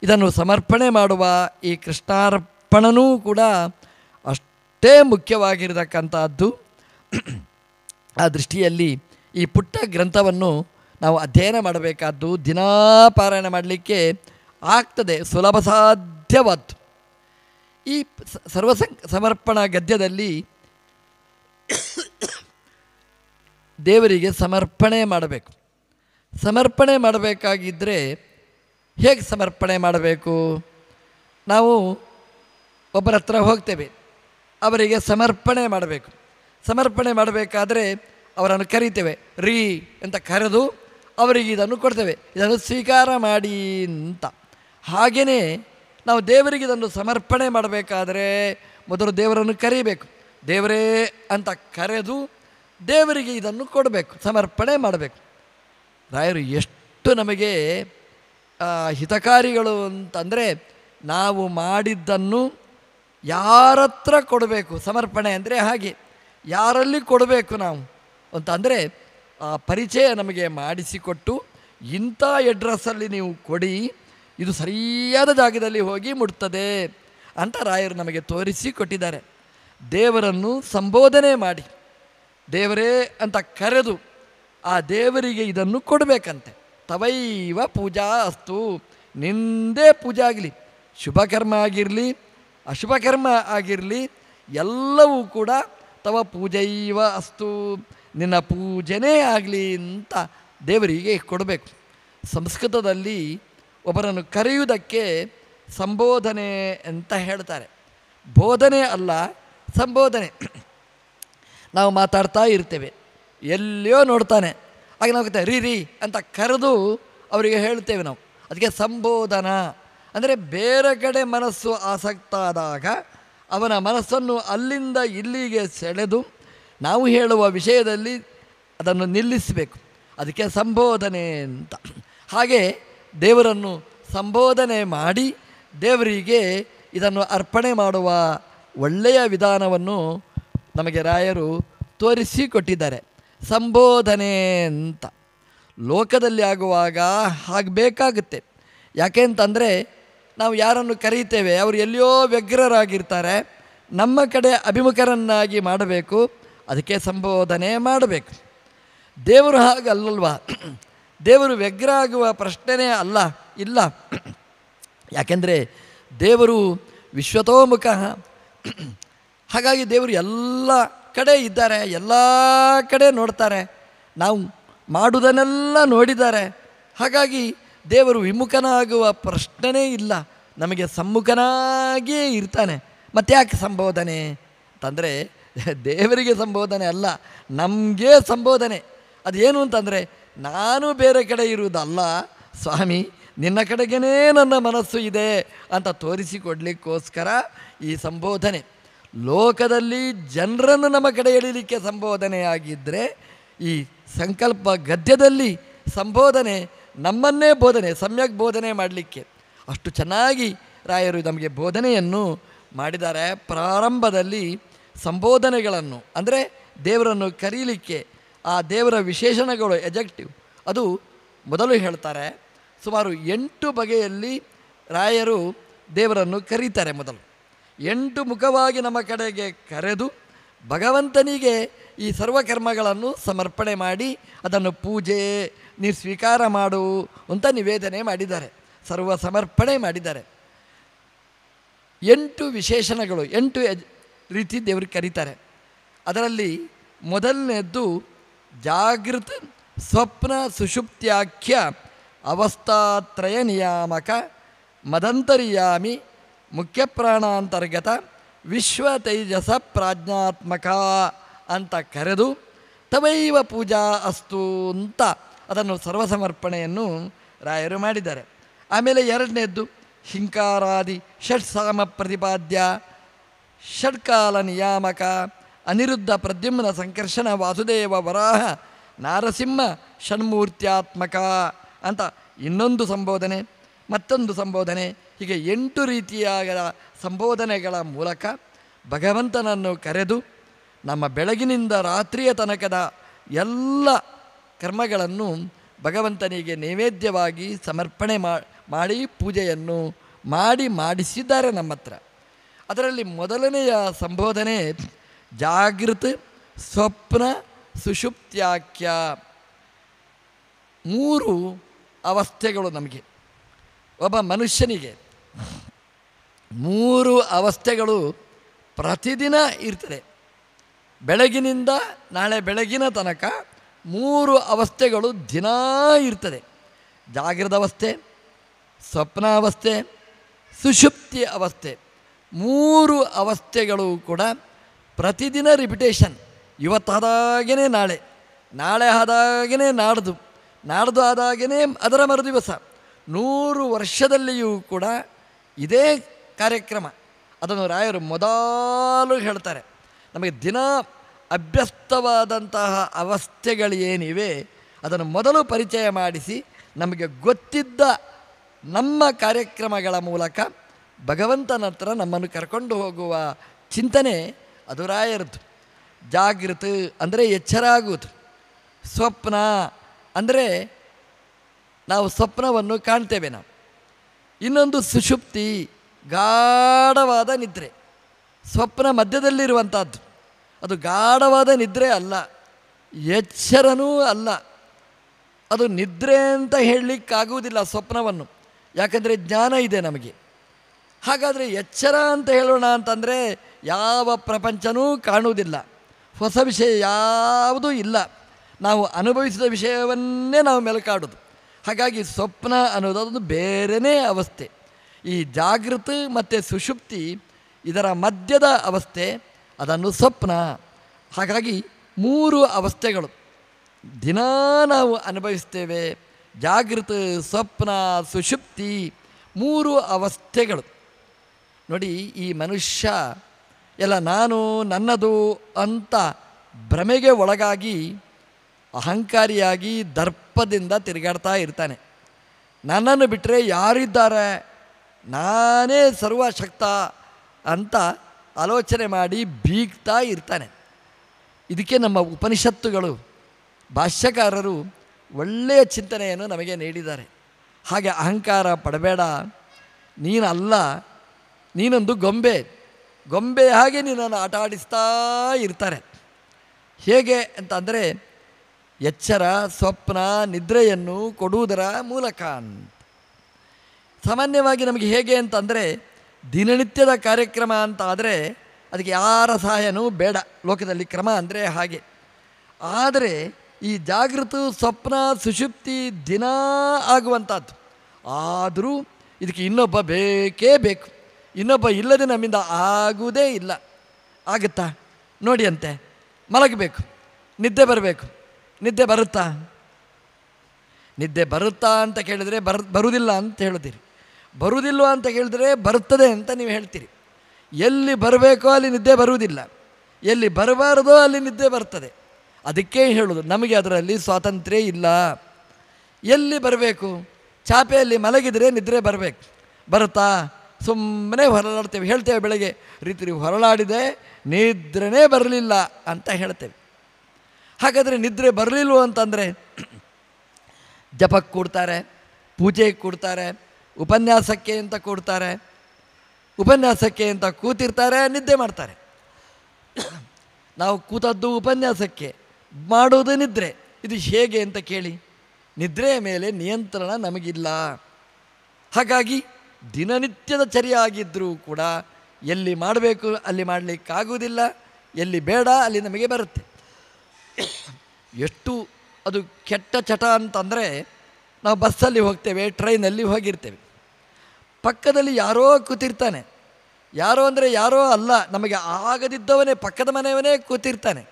ಇದನ್ನು ಸಮರ್ಪಣೆ ಮಾಡುವ ಈ ಕೃಷ್ಣಾರ್ಪಣನೂ ಕೂಡ ಅಷ್ಟೇ ಮುಖ್ಯವಾಗಿರತಕ್ಕಂಥದ್ದು ಆ ದೃಷ್ಟಿಯಲ್ಲಿ ಈ ಪುಟ್ಟ ಗ್ರಂಥವನ್ನು ನಾವು ಅಧ್ಯಯನ ಮಾಡಬೇಕಾದ್ದು ದಿನಾಪಾರಾಯಣ ಮಾಡಲಿಕ್ಕೆ ಆಗ್ತದೆ ಸುಲಭ ಸಾಧ್ಯವಾದ್ದು ಈ ಸರ್ವಸಂ ಸಮರ್ಪಣಾ ಗದ್ಯದಲ್ಲಿ ದೇವರಿಗೆ ಸಮರ್ಪಣೆ ಮಾಡಬೇಕು ಸಮರ್ಪಣೆ ಮಾಡಬೇಕಾಗಿದ್ದರೆ ಹೇಗೆ ಸಮರ್ಪಣೆ ಮಾಡಬೇಕು ನಾವು ಒಬ್ಬರ ಹತ್ರ ಹೋಗ್ತೇವೆ ಅವರಿಗೆ ಸಮರ್ಪಣೆ ಮಾಡಬೇಕು ಸಮರ್ಪಣೆ ಮಾಡಬೇಕಾದ್ರೆ ಅವರನ್ನು ಕರಿತೇವೆ ರೀ ಅಂತ ಕರೆದು ಅವರಿಗೆ ಇದನ್ನು ಕೊಡ್ತೇವೆ ಇದನ್ನು ಸ್ವೀಕಾರ ಮಾಡಿ ಅಂತ ಹಾಗೆಯೇ ನಾವು ದೇವರಿಗೆ ಇದನ್ನು ಸಮರ್ಪಣೆ ಮಾಡಬೇಕಾದರೆ ಮೊದಲು ದೇವರನ್ನು ಕರೀಬೇಕು ದೇವರೇ ಅಂತ ಕರೆದು ದೇವರಿಗೆ ಇದನ್ನು ಕೊಡಬೇಕು ಸಮರ್ಪಣೆ ಮಾಡಬೇಕು ರಾಯರು ಎಷ್ಟು ನಮಗೆ ಹಿತಕಾರಿಗಳು ಅಂತಂದರೆ ನಾವು ಮಾಡಿದ್ದನ್ನು ಯಾರತ್ರ ಕೊಡಬೇಕು ಸಮರ್ಪಣೆ ಅಂದರೆ ಹಾಗೆ ಯಾರಲ್ಲಿ ಕೊಡಬೇಕು ನಾವು ಅಂತಂದರೆ ಆ ಪರಿಚಯ ನಮಗೆ ಮಾಡಿಸಿಕೊಟ್ಟು ಇಂಥ ಎಡ್ರೆಸ್ಸಲ್ಲಿ ನೀವು ಕೊಡಿ ಇದು ಸರಿಯಾದ ಜಾಗದಲ್ಲಿ ಹೋಗಿ ಮುಟ್ತದೆ ಅಂತ ರಾಯರು ನಮಗೆ ತೋರಿಸಿ ಕೊಟ್ಟಿದ್ದಾರೆ ದೇವರನ್ನು ಸಂಬೋಧನೆ ಮಾಡಿ ದೇವರೇ ಅಂತ ಕರೆದು ಆ ದೇವರಿಗೆ ಇದನ್ನು ಕೊಡಬೇಕಂತೆ ತವೈವ ಪೂಜಾ ಅಸ್ತು ನಿಂದೇ ಪೂಜೆ ಆಗಲಿ ಶುಭಕರ್ಮ ಆಗಿರಲಿ ಅಶುಭಕರ್ಮ ಆಗಿರಲಿ ಎಲ್ಲವೂ ಕೂಡ ತವ ಪೂಜೈವ ಅಸ್ತು ನಿನ್ನ ಪೂಜೆನೇ ಆಗಲಿ ಅಂತ ದೇವರಿಗೆ ಕೊಡಬೇಕು ಸಂಸ್ಕೃತದಲ್ಲಿ ಒಬ್ಬರನ್ನು ಕರೆಯುವುದಕ್ಕೆ ಸಂಬೋಧನೆ ಅಂತ ಹೇಳ್ತಾರೆ ಬೋಧನೆ ಅಲ್ಲ ಸಂಬೋಧನೆ ನಾವು ಮಾತಾಡ್ತಾ ಇರ್ತೇವೆ ಎಲ್ಲಿಯೋ ನೋಡ್ತಾನೆ ಹಾಗೆ ನಾವು ರೀ ರೀ ಅಂತ ಕರೆದು ಅವರಿಗೆ ಹೇಳ್ತೇವೆ ನಾವು ಅದಕ್ಕೆ ಸಂಬೋಧನ ಅಂದರೆ ಬೇರೆ ಕಡೆ ಮನಸ್ಸು ಆಸಕ್ತಾದಾಗ ಅವನ ಮನಸ್ಸನ್ನು ಅಲ್ಲಿಂದ ಇಲ್ಲಿಗೆ ಸೆಳೆದು ನಾವು ಹೇಳುವ ವಿಷಯದಲ್ಲಿ ಅದನ್ನು ನಿಲ್ಲಿಸಬೇಕು ಅದಕ್ಕೆ ಸಂಬೋಧನೆ ಅಂತ ಹಾಗೆ ದೇವರನ್ನು ಸಂಬೋಧನೆ ಮಾಡಿ ದೇವರಿಗೆ ಇದನ್ನು ಅರ್ಪಣೆ ಮಾಡುವ ಒಳ್ಳೆಯ ವಿಧಾನವನ್ನು ನಮಗೆ ರಾಯರು ತೋರಿಸಿಕೊಟ್ಟಿದ್ದಾರೆ ಸಂಬೋಧನೆ ಅಂತ ಲೋಕದಲ್ಲಿ ಆಗುವಾಗ ಆಗಬೇಕಾಗುತ್ತೆ ಯಾಕೆ ಅಂತಂದರೆ ನಾವು ಯಾರನ್ನು ಕರೀತೇವೆ ಅವರು ಎಲ್ಲಿಯೋ ವ್ಯಗ್ರರಾಗಿರ್ತಾರೆ ನಮ್ಮ ಕಡೆ ಅಭಿಮುಖರನ್ನಾಗಿ ಮಾಡಬೇಕು ಅದಕ್ಕೆ ಸಂಬೋಧನೆ ಮಾಡಬೇಕು ದೇವರು ಹಾಗಲ್ಲಲ್ವ ದೇವರು ವ್ಯಗ್ರ ಆಗುವ ಪ್ರಶ್ನೆನೇ ಅಲ್ಲ ಇಲ್ಲ ಯಾಕೆಂದರೆ ದೇವರು ವಿಶ್ವತೋಮುಖ ಹಾಗಾಗಿ ದೇವರು ಎಲ್ಲ ಕಡೆ ಇದ್ದಾರೆ ಎಲ್ಲ ಕಡೆ ನೋಡ್ತಾರೆ ನಾವು ಮಾಡುವುದನ್ನೆಲ್ಲ ನೋಡಿದ್ದಾರೆ ಹಾಗಾಗಿ ದೇವರು ವಿಮುಖನಾಗುವ ಪ್ರಶ್ನೆನೇ ಇಲ್ಲ ನಮಗೆ ಸಮ್ಮುಖನಾಗಿಯೇ ಇರ್ತಾನೆ ಮತ್ತೆ ಯಾಕೆ ಸಂಬೋಧನೆ ಅಂತಂದರೆ ದೇವರಿಗೆ ಸಂಬೋಧನೆ ಅಲ್ಲ ನಮಗೆ ಸಂಬೋಧನೆ ಅದೇನು ಅಂತಂದರೆ ನಾನು ಬೇರೆ ಕಡೆ ಇರುವುದಲ್ಲ ಸ್ವಾಮಿ ನಿನ್ನ ಕಡೆಗೇ ನನ್ನ ಮನಸ್ಸು ಇದೆ ಅಂತ ತೋರಿಸಿಕೊಡ್ಲಿಕ್ಕೋಸ್ಕರ ಈ ಸಂಬೋಧನೆ ಲೋಕದಲ್ಲಿ ಜನರನ್ನು ನಮ್ಮ ಕಡೆ ಎಳೀಲಿಕ್ಕೆ ಸಂಬೋಧನೆಯಾಗಿದ್ದರೆ ಈ ಸಂಕಲ್ಪ ಗದ್ಯದಲ್ಲಿ ಸಂಬೋಧನೆ ನಮ್ಮನ್ನೇ ಬೋಧನೆ ಸಮ್ಯಕ್ ಬೋಧನೆ ಮಾಡಲಿಕ್ಕೆ ಅಷ್ಟು ಚೆನ್ನಾಗಿ ರಾಯರು ನಮಗೆ ಬೋಧನೆಯನ್ನು ಮಾಡಿದ್ದಾರೆ ಪ್ರಾರಂಭದಲ್ಲಿ ಸಂಬೋಧನೆಗಳನ್ನು ಅಂದರೆ ದೇವರನ್ನು ಕರೀಲಿಕ್ಕೆ ಆ ದೇವರ ವಿಶೇಷಣಗಳು ಎಜೆಕ್ಟಿವ್ ಅದು ಮೊದಲು ಹೇಳ್ತಾರೆ ಸುಮಾರು ಎಂಟು ಬಗೆಯಲ್ಲಿ ರಾಯರು ದೇವರನ್ನು ಕರೀತಾರೆ ಮೊದಲು ಎಂಟು ಮುಖವಾಗಿ ನಮ್ಮ ಕಡೆಗೆ ಕರೆದು ಭಗವಂತನಿಗೆ ಈ ಸರ್ವಕರ್ಮಗಳನ್ನು ಸಮರ್ಪಣೆ ಮಾಡಿ ಅದನ್ನು ಪೂಜೆ ನೀರು ಸ್ವೀಕಾರ ಮಾಡು ಅಂತ ನಿವೇದನೆ ಮಾಡಿದ್ದಾರೆ ಸರ್ವ ಸಮರ್ಪಣೆ ಮಾಡಿದ್ದಾರೆ ಎಂಟು ವಿಶೇಷಣಗಳು ಎಂಟು ಎಜ್ ರೀತಿ ದೇವರು ಕರೀತಾರೆ ಅದರಲ್ಲಿ ಮೊದಲನೇದ್ದು ಜಾಗೃತ ಸ್ವಪ್ನ ಸುಷುಪ್ತ್ಯಾಖ್ಯ ಅವಸ್ಥಾತ್ರಯ ನಿಯಾಮಕ ಮದಂತರಿಯಾಮಿ ಮುಖ್ಯ ಪ್ರಾಣಾಂತರ್ಗತ ವಿಶ್ವ ತೈಜಸ ಪ್ರಾಜ್ಞಾತ್ಮಕ ಅಂತ ಕರೆದು ತವೈವ ಪೂಜಾ ಅಸ್ತು ಅಂತ ಅದನ್ನು ಸರ್ವಸಮರ್ಪಣೆಯನ್ನು ರಾಯರು ಮಾಡಿದ್ದಾರೆ ಆಮೇಲೆ ಎರಡನೇದ್ದು ಹಿಂಕಾರಾದಿ ಷಟ್ ಪ್ರತಿಪಾದ್ಯ ಷಡ್ಕಾಲ ನಿಯಾಮಕ ಅನಿರುದ್ಧ ಪ್ರದ್ಯುಮ್ನ ಸಂಕರ್ಷಣ ವಾಸುದೇವ ವರಾಹ ನಾರಸಿಂಹ ಷಣ್ಮೂರ್ತ್ಯಾತ್ಮಕ ಅಂತ ಇನ್ನೊಂದು ಸಂಬೋಧನೆ ಮತ್ತೊಂದು ಸಂಬೋಧನೆ ಹೀಗೆ ಎಂಟು ರೀತಿಯ ಸಂಬೋಧನೆಗಳ ಮೂಲಕ ಭಗವಂತನನ್ನು ಕರೆದು ನಮ್ಮ ಬೆಳಗಿನಿಂದ ರಾತ್ರಿಯ ತನಕದ ಎಲ್ಲ ಕರ್ಮಗಳನ್ನು ಭಗವಂತನಿಗೆ ನೈವೇದ್ಯವಾಗಿ ಸಮರ್ಪಣೆ ಮಾಡಿ ಪೂಜೆಯನ್ನು ಮಾಡಿ ಮಾಡಿಸಿದ್ದಾರೆ ನಮ್ಮ ಹತ್ರ ಅದರಲ್ಲಿ ಮೊದಲನೆಯ ಸಂಬೋಧನೆ ಜಾಗೃತ ಸ್ವಪ್ನ ಸುಷುಪ್ತ್ಯಾಖ್ಯ ಮೂರು ಅವಸ್ಥೆಗಳು ನಮಗೆ ಒಬ್ಬ ಮನುಷ್ಯನಿಗೆ ಮೂರು ಅವಸ್ಥೆಗಳು ಪ್ರತಿದಿನ ಇರ್ತದೆ ಬೆಳಗಿನಿಂದ ನಾಳೆ ಬೆಳಗಿನ ತನಕ ಮೂರು ಅವಸ್ಥೆಗಳು ದಿನಾ ಇರ್ತದೆ ಜಾಗೃತ ಅವಸ್ಥೆ ಅವಸ್ಥೆ ಸುಷುಪ್ತಿ ಅವಸ್ಥೆ ಮೂರು ಅವಸ್ಥೆಗಳು ಕೂಡ ಪ್ರತಿದಿನ ರಿಪಿಟೇಷನ್ ಇವತ್ತಾದಾಗೇ ನಾಳೆ ನಾಳೆ ಆದಾಗೇ ನಾಡ್ದು ನಾಡ್ದು ಆದಾಗೇ ಅದರ ಮರುದಿವಸ ನೂರು ವರ್ಷದಲ್ಲಿಯೂ ಕೂಡ ಇದೇ ಕಾರ್ಯಕ್ರಮ ಅದನ್ನು ರಾಯರು ಮೊದಲು ಹೇಳ್ತಾರೆ ನಮಗೆ ದಿನ ಅಭ್ಯಸ್ತವಾದಂತಹ ಅವಸ್ಥೆಗಳೇನಿವೆ ಅದನ್ನು ಮೊದಲು ಪರಿಚಯ ಮಾಡಿಸಿ ನಮಗೆ ಗೊತ್ತಿದ್ದ ನಮ್ಮ ಕಾರ್ಯಕ್ರಮಗಳ ಮೂಲಕ ಭಗವಂತನ ಹತ್ರ ನಮ್ಮನ್ನು ಕರ್ಕೊಂಡು ಹೋಗುವ ಚಿಂತನೆ ಅದು ರಾಯರದ್ದು ಜಾಗೃತ ಅಂದರೆ ಎಚ್ಚರ ಆಗುವುದು ಸ್ವಪ್ನ ಅಂದರೆ ನಾವು ಸ್ವಪ್ನವನ್ನು ಕಾಣ್ತೇವೆ ನಾವು ಇನ್ನೊಂದು ಸುಷುಪ್ತಿ ಗಾಢವಾದ ನಿದ್ರೆ ಸ್ವಪ್ನ ಮಧ್ಯದಲ್ಲಿರುವಂಥದ್ದು ಅದು ಗಾಢವಾದ ನಿದ್ರೆ ಅಲ್ಲ ಎಚ್ಚರನೂ ಅಲ್ಲ ಅದು ನಿದ್ರೆ ಅಂತ ಹೇಳಲಿಕ್ಕಾಗುವುದಿಲ್ಲ ಸ್ವಪ್ನವನ್ನು ಯಾಕಂದರೆ ಜ್ಞಾನ ಇದೆ ನಮಗೆ ಹಾಗಾದರೆ ಎಚ್ಚರ ಅಂತ ಹೇಳೋಣ ಅಂತಂದರೆ ಯಾವ ಪ್ರಪಂಚನೂ ಕಾಣುವುದಿಲ್ಲ ಹೊಸ ವಿಷಯ ಯಾವುದೂ ಇಲ್ಲ ನಾವು ಅನುಭವಿಸಿದ ವಿಷಯವನ್ನೇ ನಾವು ಮೆಲುಕಾಡೋದು ಹಾಗಾಗಿ ಸ್ವಪ್ನ ಅನ್ನೋದು ಅದೊಂದು ಬೇರೆಯೇ ಅವಸ್ಥೆ ಈ ಜಾಗೃತ ಮತ್ತು ಸುಷುಪ್ತಿ ಇದರ ಮಧ್ಯದ ಅವಸ್ಥೆ ಅದನ್ನು ಸ್ವಪ್ನ ಹಾಗಾಗಿ ಮೂರು ಅವಸ್ಥೆಗಳು ದಿನ ನಾವು ಅನುಭವಿಸ್ತೇವೆ ಜಾಗೃತ ಸ್ವಪ್ನ ಸುಷುಪ್ತಿ ಮೂರು ಅವಸ್ಥೆಗಳು ನೋಡಿ ಈ ಮನುಷ್ಯ ಎಲ್ಲ ನಾನು ನನ್ನದು ಅಂತ ಭ್ರಮೆಗೆ ಒಳಗಾಗಿ ಅಹಂಕಾರಿಯಾಗಿ ದರ್ಪದಿಂದ ತಿರುಗಾಡ್ತಾ ಇರ್ತಾನೆ ನನ್ನನ್ನು ಬಿಟ್ಟರೆ ಯಾರಿದ್ದಾರೆ ನಾನೇ ಸರ್ವಶಕ್ತ ಅಂತ ಆಲೋಚನೆ ಮಾಡಿ ಬೀಗ್ತಾ ಇರ್ತಾನೆ ಇದಕ್ಕೆ ನಮ್ಮ ಉಪನಿಷತ್ತುಗಳು ಭಾಷ್ಯಕಾರರು ಒಳ್ಳೆಯ ಚಿಂತನೆಯನ್ನು ನಮಗೆ ನೀಡಿದ್ದಾರೆ ಹಾಗೆ ಅಹಂಕಾರ ಪಡಬೇಡ ನೀನಲ್ಲ ನೀನೊಂದು ಗೊಂಬೆ ಗೊಂಬೆ ಹಾಗೆ ನಿನ್ನನ್ನು ಆಟ ಆಡಿಸ್ತಾ ಇರ್ತಾರೆ ಹೇಗೆ ಅಂತ ಅಂದರೆ ಎಚ್ಚರ ಸ್ವಪ್ನ ನಿದ್ರೆಯನ್ನು ಕೊಡುವುದರ ಮೂಲಕ ಅಂತ ಸಾಮಾನ್ಯವಾಗಿ ನಮಗೆ ಹೇಗೆ ಅಂತಂದರೆ ದಿನನಿತ್ಯದ ಕಾರ್ಯಕ್ರಮ ಅಂತ ಆದರೆ ಅದಕ್ಕೆ ಯಾರ ಸಹಾಯನೂ ಬೇಡ ಲೋಕದಲ್ಲಿ ಕ್ರಮ ಅಂದರೆ ಹಾಗೆ ಆದರೆ ಈ ಜಾಗೃತ ಸ್ವಪ್ನ ಸುಷುಪ್ತಿ ದಿನ ಆಗುವಂಥದ್ದು ಆದರೂ ಇದಕ್ಕೆ ಇನ್ನೊಬ್ಬ ಬೇಕೇ ಬೇಕು ಇನ್ನೊಬ್ಬ ಇಲ್ಲದೆ ನಮ್ಮಿಂದ ಆಗುವುದೇ ಇಲ್ಲ ಆಗುತ್ತಾ ನೋಡಿ ಅಂತೆ ಮಲಗಬೇಕು ನಿದ್ದೆ ಬರಬೇಕು ನಿದ್ದೆ ಬರುತ್ತಾ ನಿದ್ದೆ ಬರುತ್ತಾ ಅಂತ ಕೇಳಿದರೆ ಬರ ಬರುವುದಿಲ್ಲ ಅಂತ ಹೇಳುತ್ತೀರಿ ಬರುವುದಿಲ್ಲ ಅಂತ ಕೇಳಿದರೆ ಬರುತ್ತದೆ ಅಂತ ನೀವು ಹೇಳ್ತೀರಿ ಎಲ್ಲಿ ಬರಬೇಕೋ ಅಲ್ಲಿ ನಿದ್ದೆ ಬರುವುದಿಲ್ಲ ಎಲ್ಲಿ ಬರಬಾರ್ದೋ ಅಲ್ಲಿ ನಿದ್ದೆ ಬರ್ತದೆ ಅದಕ್ಕೆ ಹೇಳೋದು ನಮಗೆ ಅದರಲ್ಲಿ ಸ್ವಾತಂತ್ರ್ಯ ಇಲ್ಲ ಎಲ್ಲಿ ಬರಬೇಕು ಚಾಪೆಯಲ್ಲಿ ಮಲಗಿದರೆ ನಿದ್ರೆ ಬರಬೇಕು ಬರುತ್ತಾ ಸುಮ್ಮನೆ ಹೊರಳಾಡ್ತೇವೆ ಹೇಳ್ತೇವೆ ಬೆಳಗ್ಗೆ ರೀತಿ ಹೊರಲಾಡಿದೆ ನಿದ್ರೆನೇ ಬರಲಿಲ್ಲ ಅಂತ ಹೇಳ್ತೇವೆ ಹಾಗಾದರೆ ನಿದ್ರೆ ಬರಲಿಲ್ಲ ಅಂತಂದರೆ ಜಪಕ್ಕೆ ಕೊಡ್ತಾರೆ ಪೂಜೆಗೆ ಕೊಡ್ತಾರೆ ಉಪನ್ಯಾಸಕ್ಕೆ ಅಂತ ಕೊಡ್ತಾರೆ ಉಪನ್ಯಾಸಕ್ಕೆ ಅಂತ ಕೂತಿರ್ತಾರೆ ನಿದ್ದೆ ಮಾಡ್ತಾರೆ ನಾವು ಕೂತದ್ದು ಉಪನ್ಯಾಸಕ್ಕೆ ಮಾಡೋದು ನಿದ್ರೆ ಇದು ಹೇಗೆ ಅಂತ ಕೇಳಿ ನಿದ್ರೆಯ ಮೇಲೆ ನಿಯಂತ್ರಣ ನಮಗಿಲ್ಲ ಹಾಗಾಗಿ ದಿನನಿತ್ಯದ ಚರಿಯಾಗಿದ್ದರೂ ಕೂಡ ಎಲ್ಲಿ ಮಾಡಬೇಕು ಅಲ್ಲಿ ಮಾಡಲಿಕ್ಕಾಗುವುದಿಲ್ಲ ಎಲ್ಲಿ ಬೇಡ ಅಲ್ಲಿ ನಮಗೆ ಬರುತ್ತೆ ಎಷ್ಟು ಅದು ಕೆಟ್ಟ ಚಟ ಅಂತಂದರೆ ನಾವು ಬಸ್ಸಲ್ಲಿ ಹೋಗ್ತೇವೆ ಟ್ರೈನಲ್ಲಿ ಹೋಗಿರ್ತೇವೆ ಪಕ್ಕದಲ್ಲಿ ಯಾರೋ ಕೂತಿರ್ತಾನೆ ಯಾರೋ ಅಂದರೆ ಯಾರೋ ಅಲ್ಲ ನಮಗೆ ಆಗದಿದ್ದವನೇ ಪಕ್ಕದ ಮನೆಯವನೇ ಕೂತಿರ್ತಾನೆ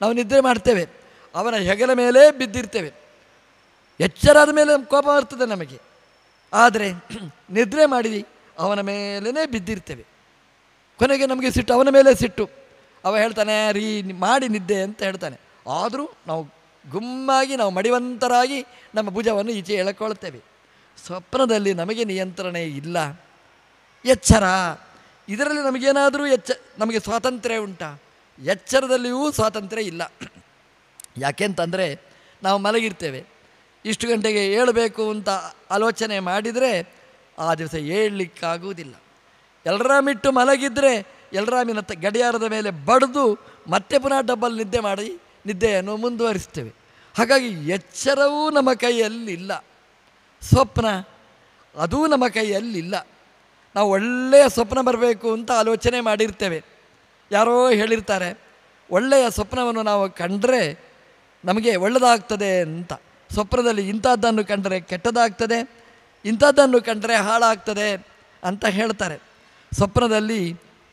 ನಾವು ನಿದ್ರೆ ಮಾಡ್ತೇವೆ ಅವನ ಹೆಗಲ ಮೇಲೆ ಬಿದ್ದಿರ್ತೇವೆ ಎಚ್ಚರಾದ ಮೇಲೆ ಕೋಪ ಬರ್ತದೆ ನಮಗೆ ಆದರೆ ನಿದ್ರೆ ಮಾಡಿದಿ ಅವನ ಮೇಲೇ ಬಿದ್ದಿರ್ತೇವೆ ಕೊನೆಗೆ ನಮಗೆ ಸಿಟ್ಟು ಅವನ ಮೇಲೆ ಸಿಟ್ಟು ಅವ ಹೇಳ್ತಾನೆ ರೀ ಮಾಡಿ ನಿದ್ದೆ ಅಂತ ಹೇಳ್ತಾನೆ ಆದರೂ ನಾವು ಗುಮ್ಮಾಗಿ ನಾವು ಮಡಿವಂತರಾಗಿ ನಮ್ಮ ಭುಜವನ್ನು ಈಚೆ ಎಳ್ಕೊಳ್ತೇವೆ ಸ್ವಪ್ನದಲ್ಲಿ ನಮಗೆ ನಿಯಂತ್ರಣ ಇಲ್ಲ ಎಚ್ಚರ ಇದರಲ್ಲಿ ನಮಗೇನಾದರೂ ಎಚ್ಚ ನಮಗೆ ಸ್ವಾತಂತ್ರ್ಯ ಉಂಟಾ ಎಚ್ಚರದಲ್ಲಿಯೂ ಸ್ವಾತಂತ್ರ್ಯ ಇಲ್ಲ ಯಾಕೆಂತಂದರೆ ನಾವು ಮಲಗಿರ್ತೇವೆ ಇಷ್ಟು ಗಂಟೆಗೆ ಹೇಳಬೇಕು ಅಂತ ಆಲೋಚನೆ ಮಾಡಿದರೆ ಆ ದಿವಸ ಹೇಳಲಿಕ್ಕಾಗುವುದಿಲ್ಲ ಎಲ್ಲರ ಮಿಟ್ಟು ಎಲ್ಲರ ಎಲ್ರಾಮಿನ ಗಡಿಯಾರದ ಮೇಲೆ ಬಡಿದು ಮತ್ತೆ ಪುನಃ ಡಬ್ಬಲ್ ನಿದ್ದೆ ಮಾಡಿ ನಿದ್ದೆಯನ್ನು ಮುಂದುವರಿಸ್ತೇವೆ ಹಾಗಾಗಿ ಎಚ್ಚರವೂ ನಮ್ಮ ಕೈಯಲ್ಲಿಲ್ಲ ಸ್ವಪ್ನ ಅದೂ ನಮ್ಮ ಕೈಯಲ್ಲಿಲ್ಲ ನಾವು ಒಳ್ಳೆಯ ಸ್ವಪ್ನ ಬರಬೇಕು ಅಂತ ಆಲೋಚನೆ ಮಾಡಿರ್ತೇವೆ ಯಾರೋ ಹೇಳಿರ್ತಾರೆ ಒಳ್ಳೆಯ ಸ್ವಪ್ನವನ್ನು ನಾವು ಕಂಡ್ರೆ ನಮಗೆ ಒಳ್ಳೆಯದಾಗ್ತದೆ ಅಂತ ಸ್ವಪ್ನದಲ್ಲಿ ಇಂಥದ್ದನ್ನು ಕಂಡರೆ ಕೆಟ್ಟದಾಗ್ತದೆ ಇಂಥದ್ದನ್ನು ಕಂಡರೆ ಹಾಳಾಗ್ತದೆ ಅಂತ ಹೇಳ್ತಾರೆ ಸ್ವಪ್ನದಲ್ಲಿ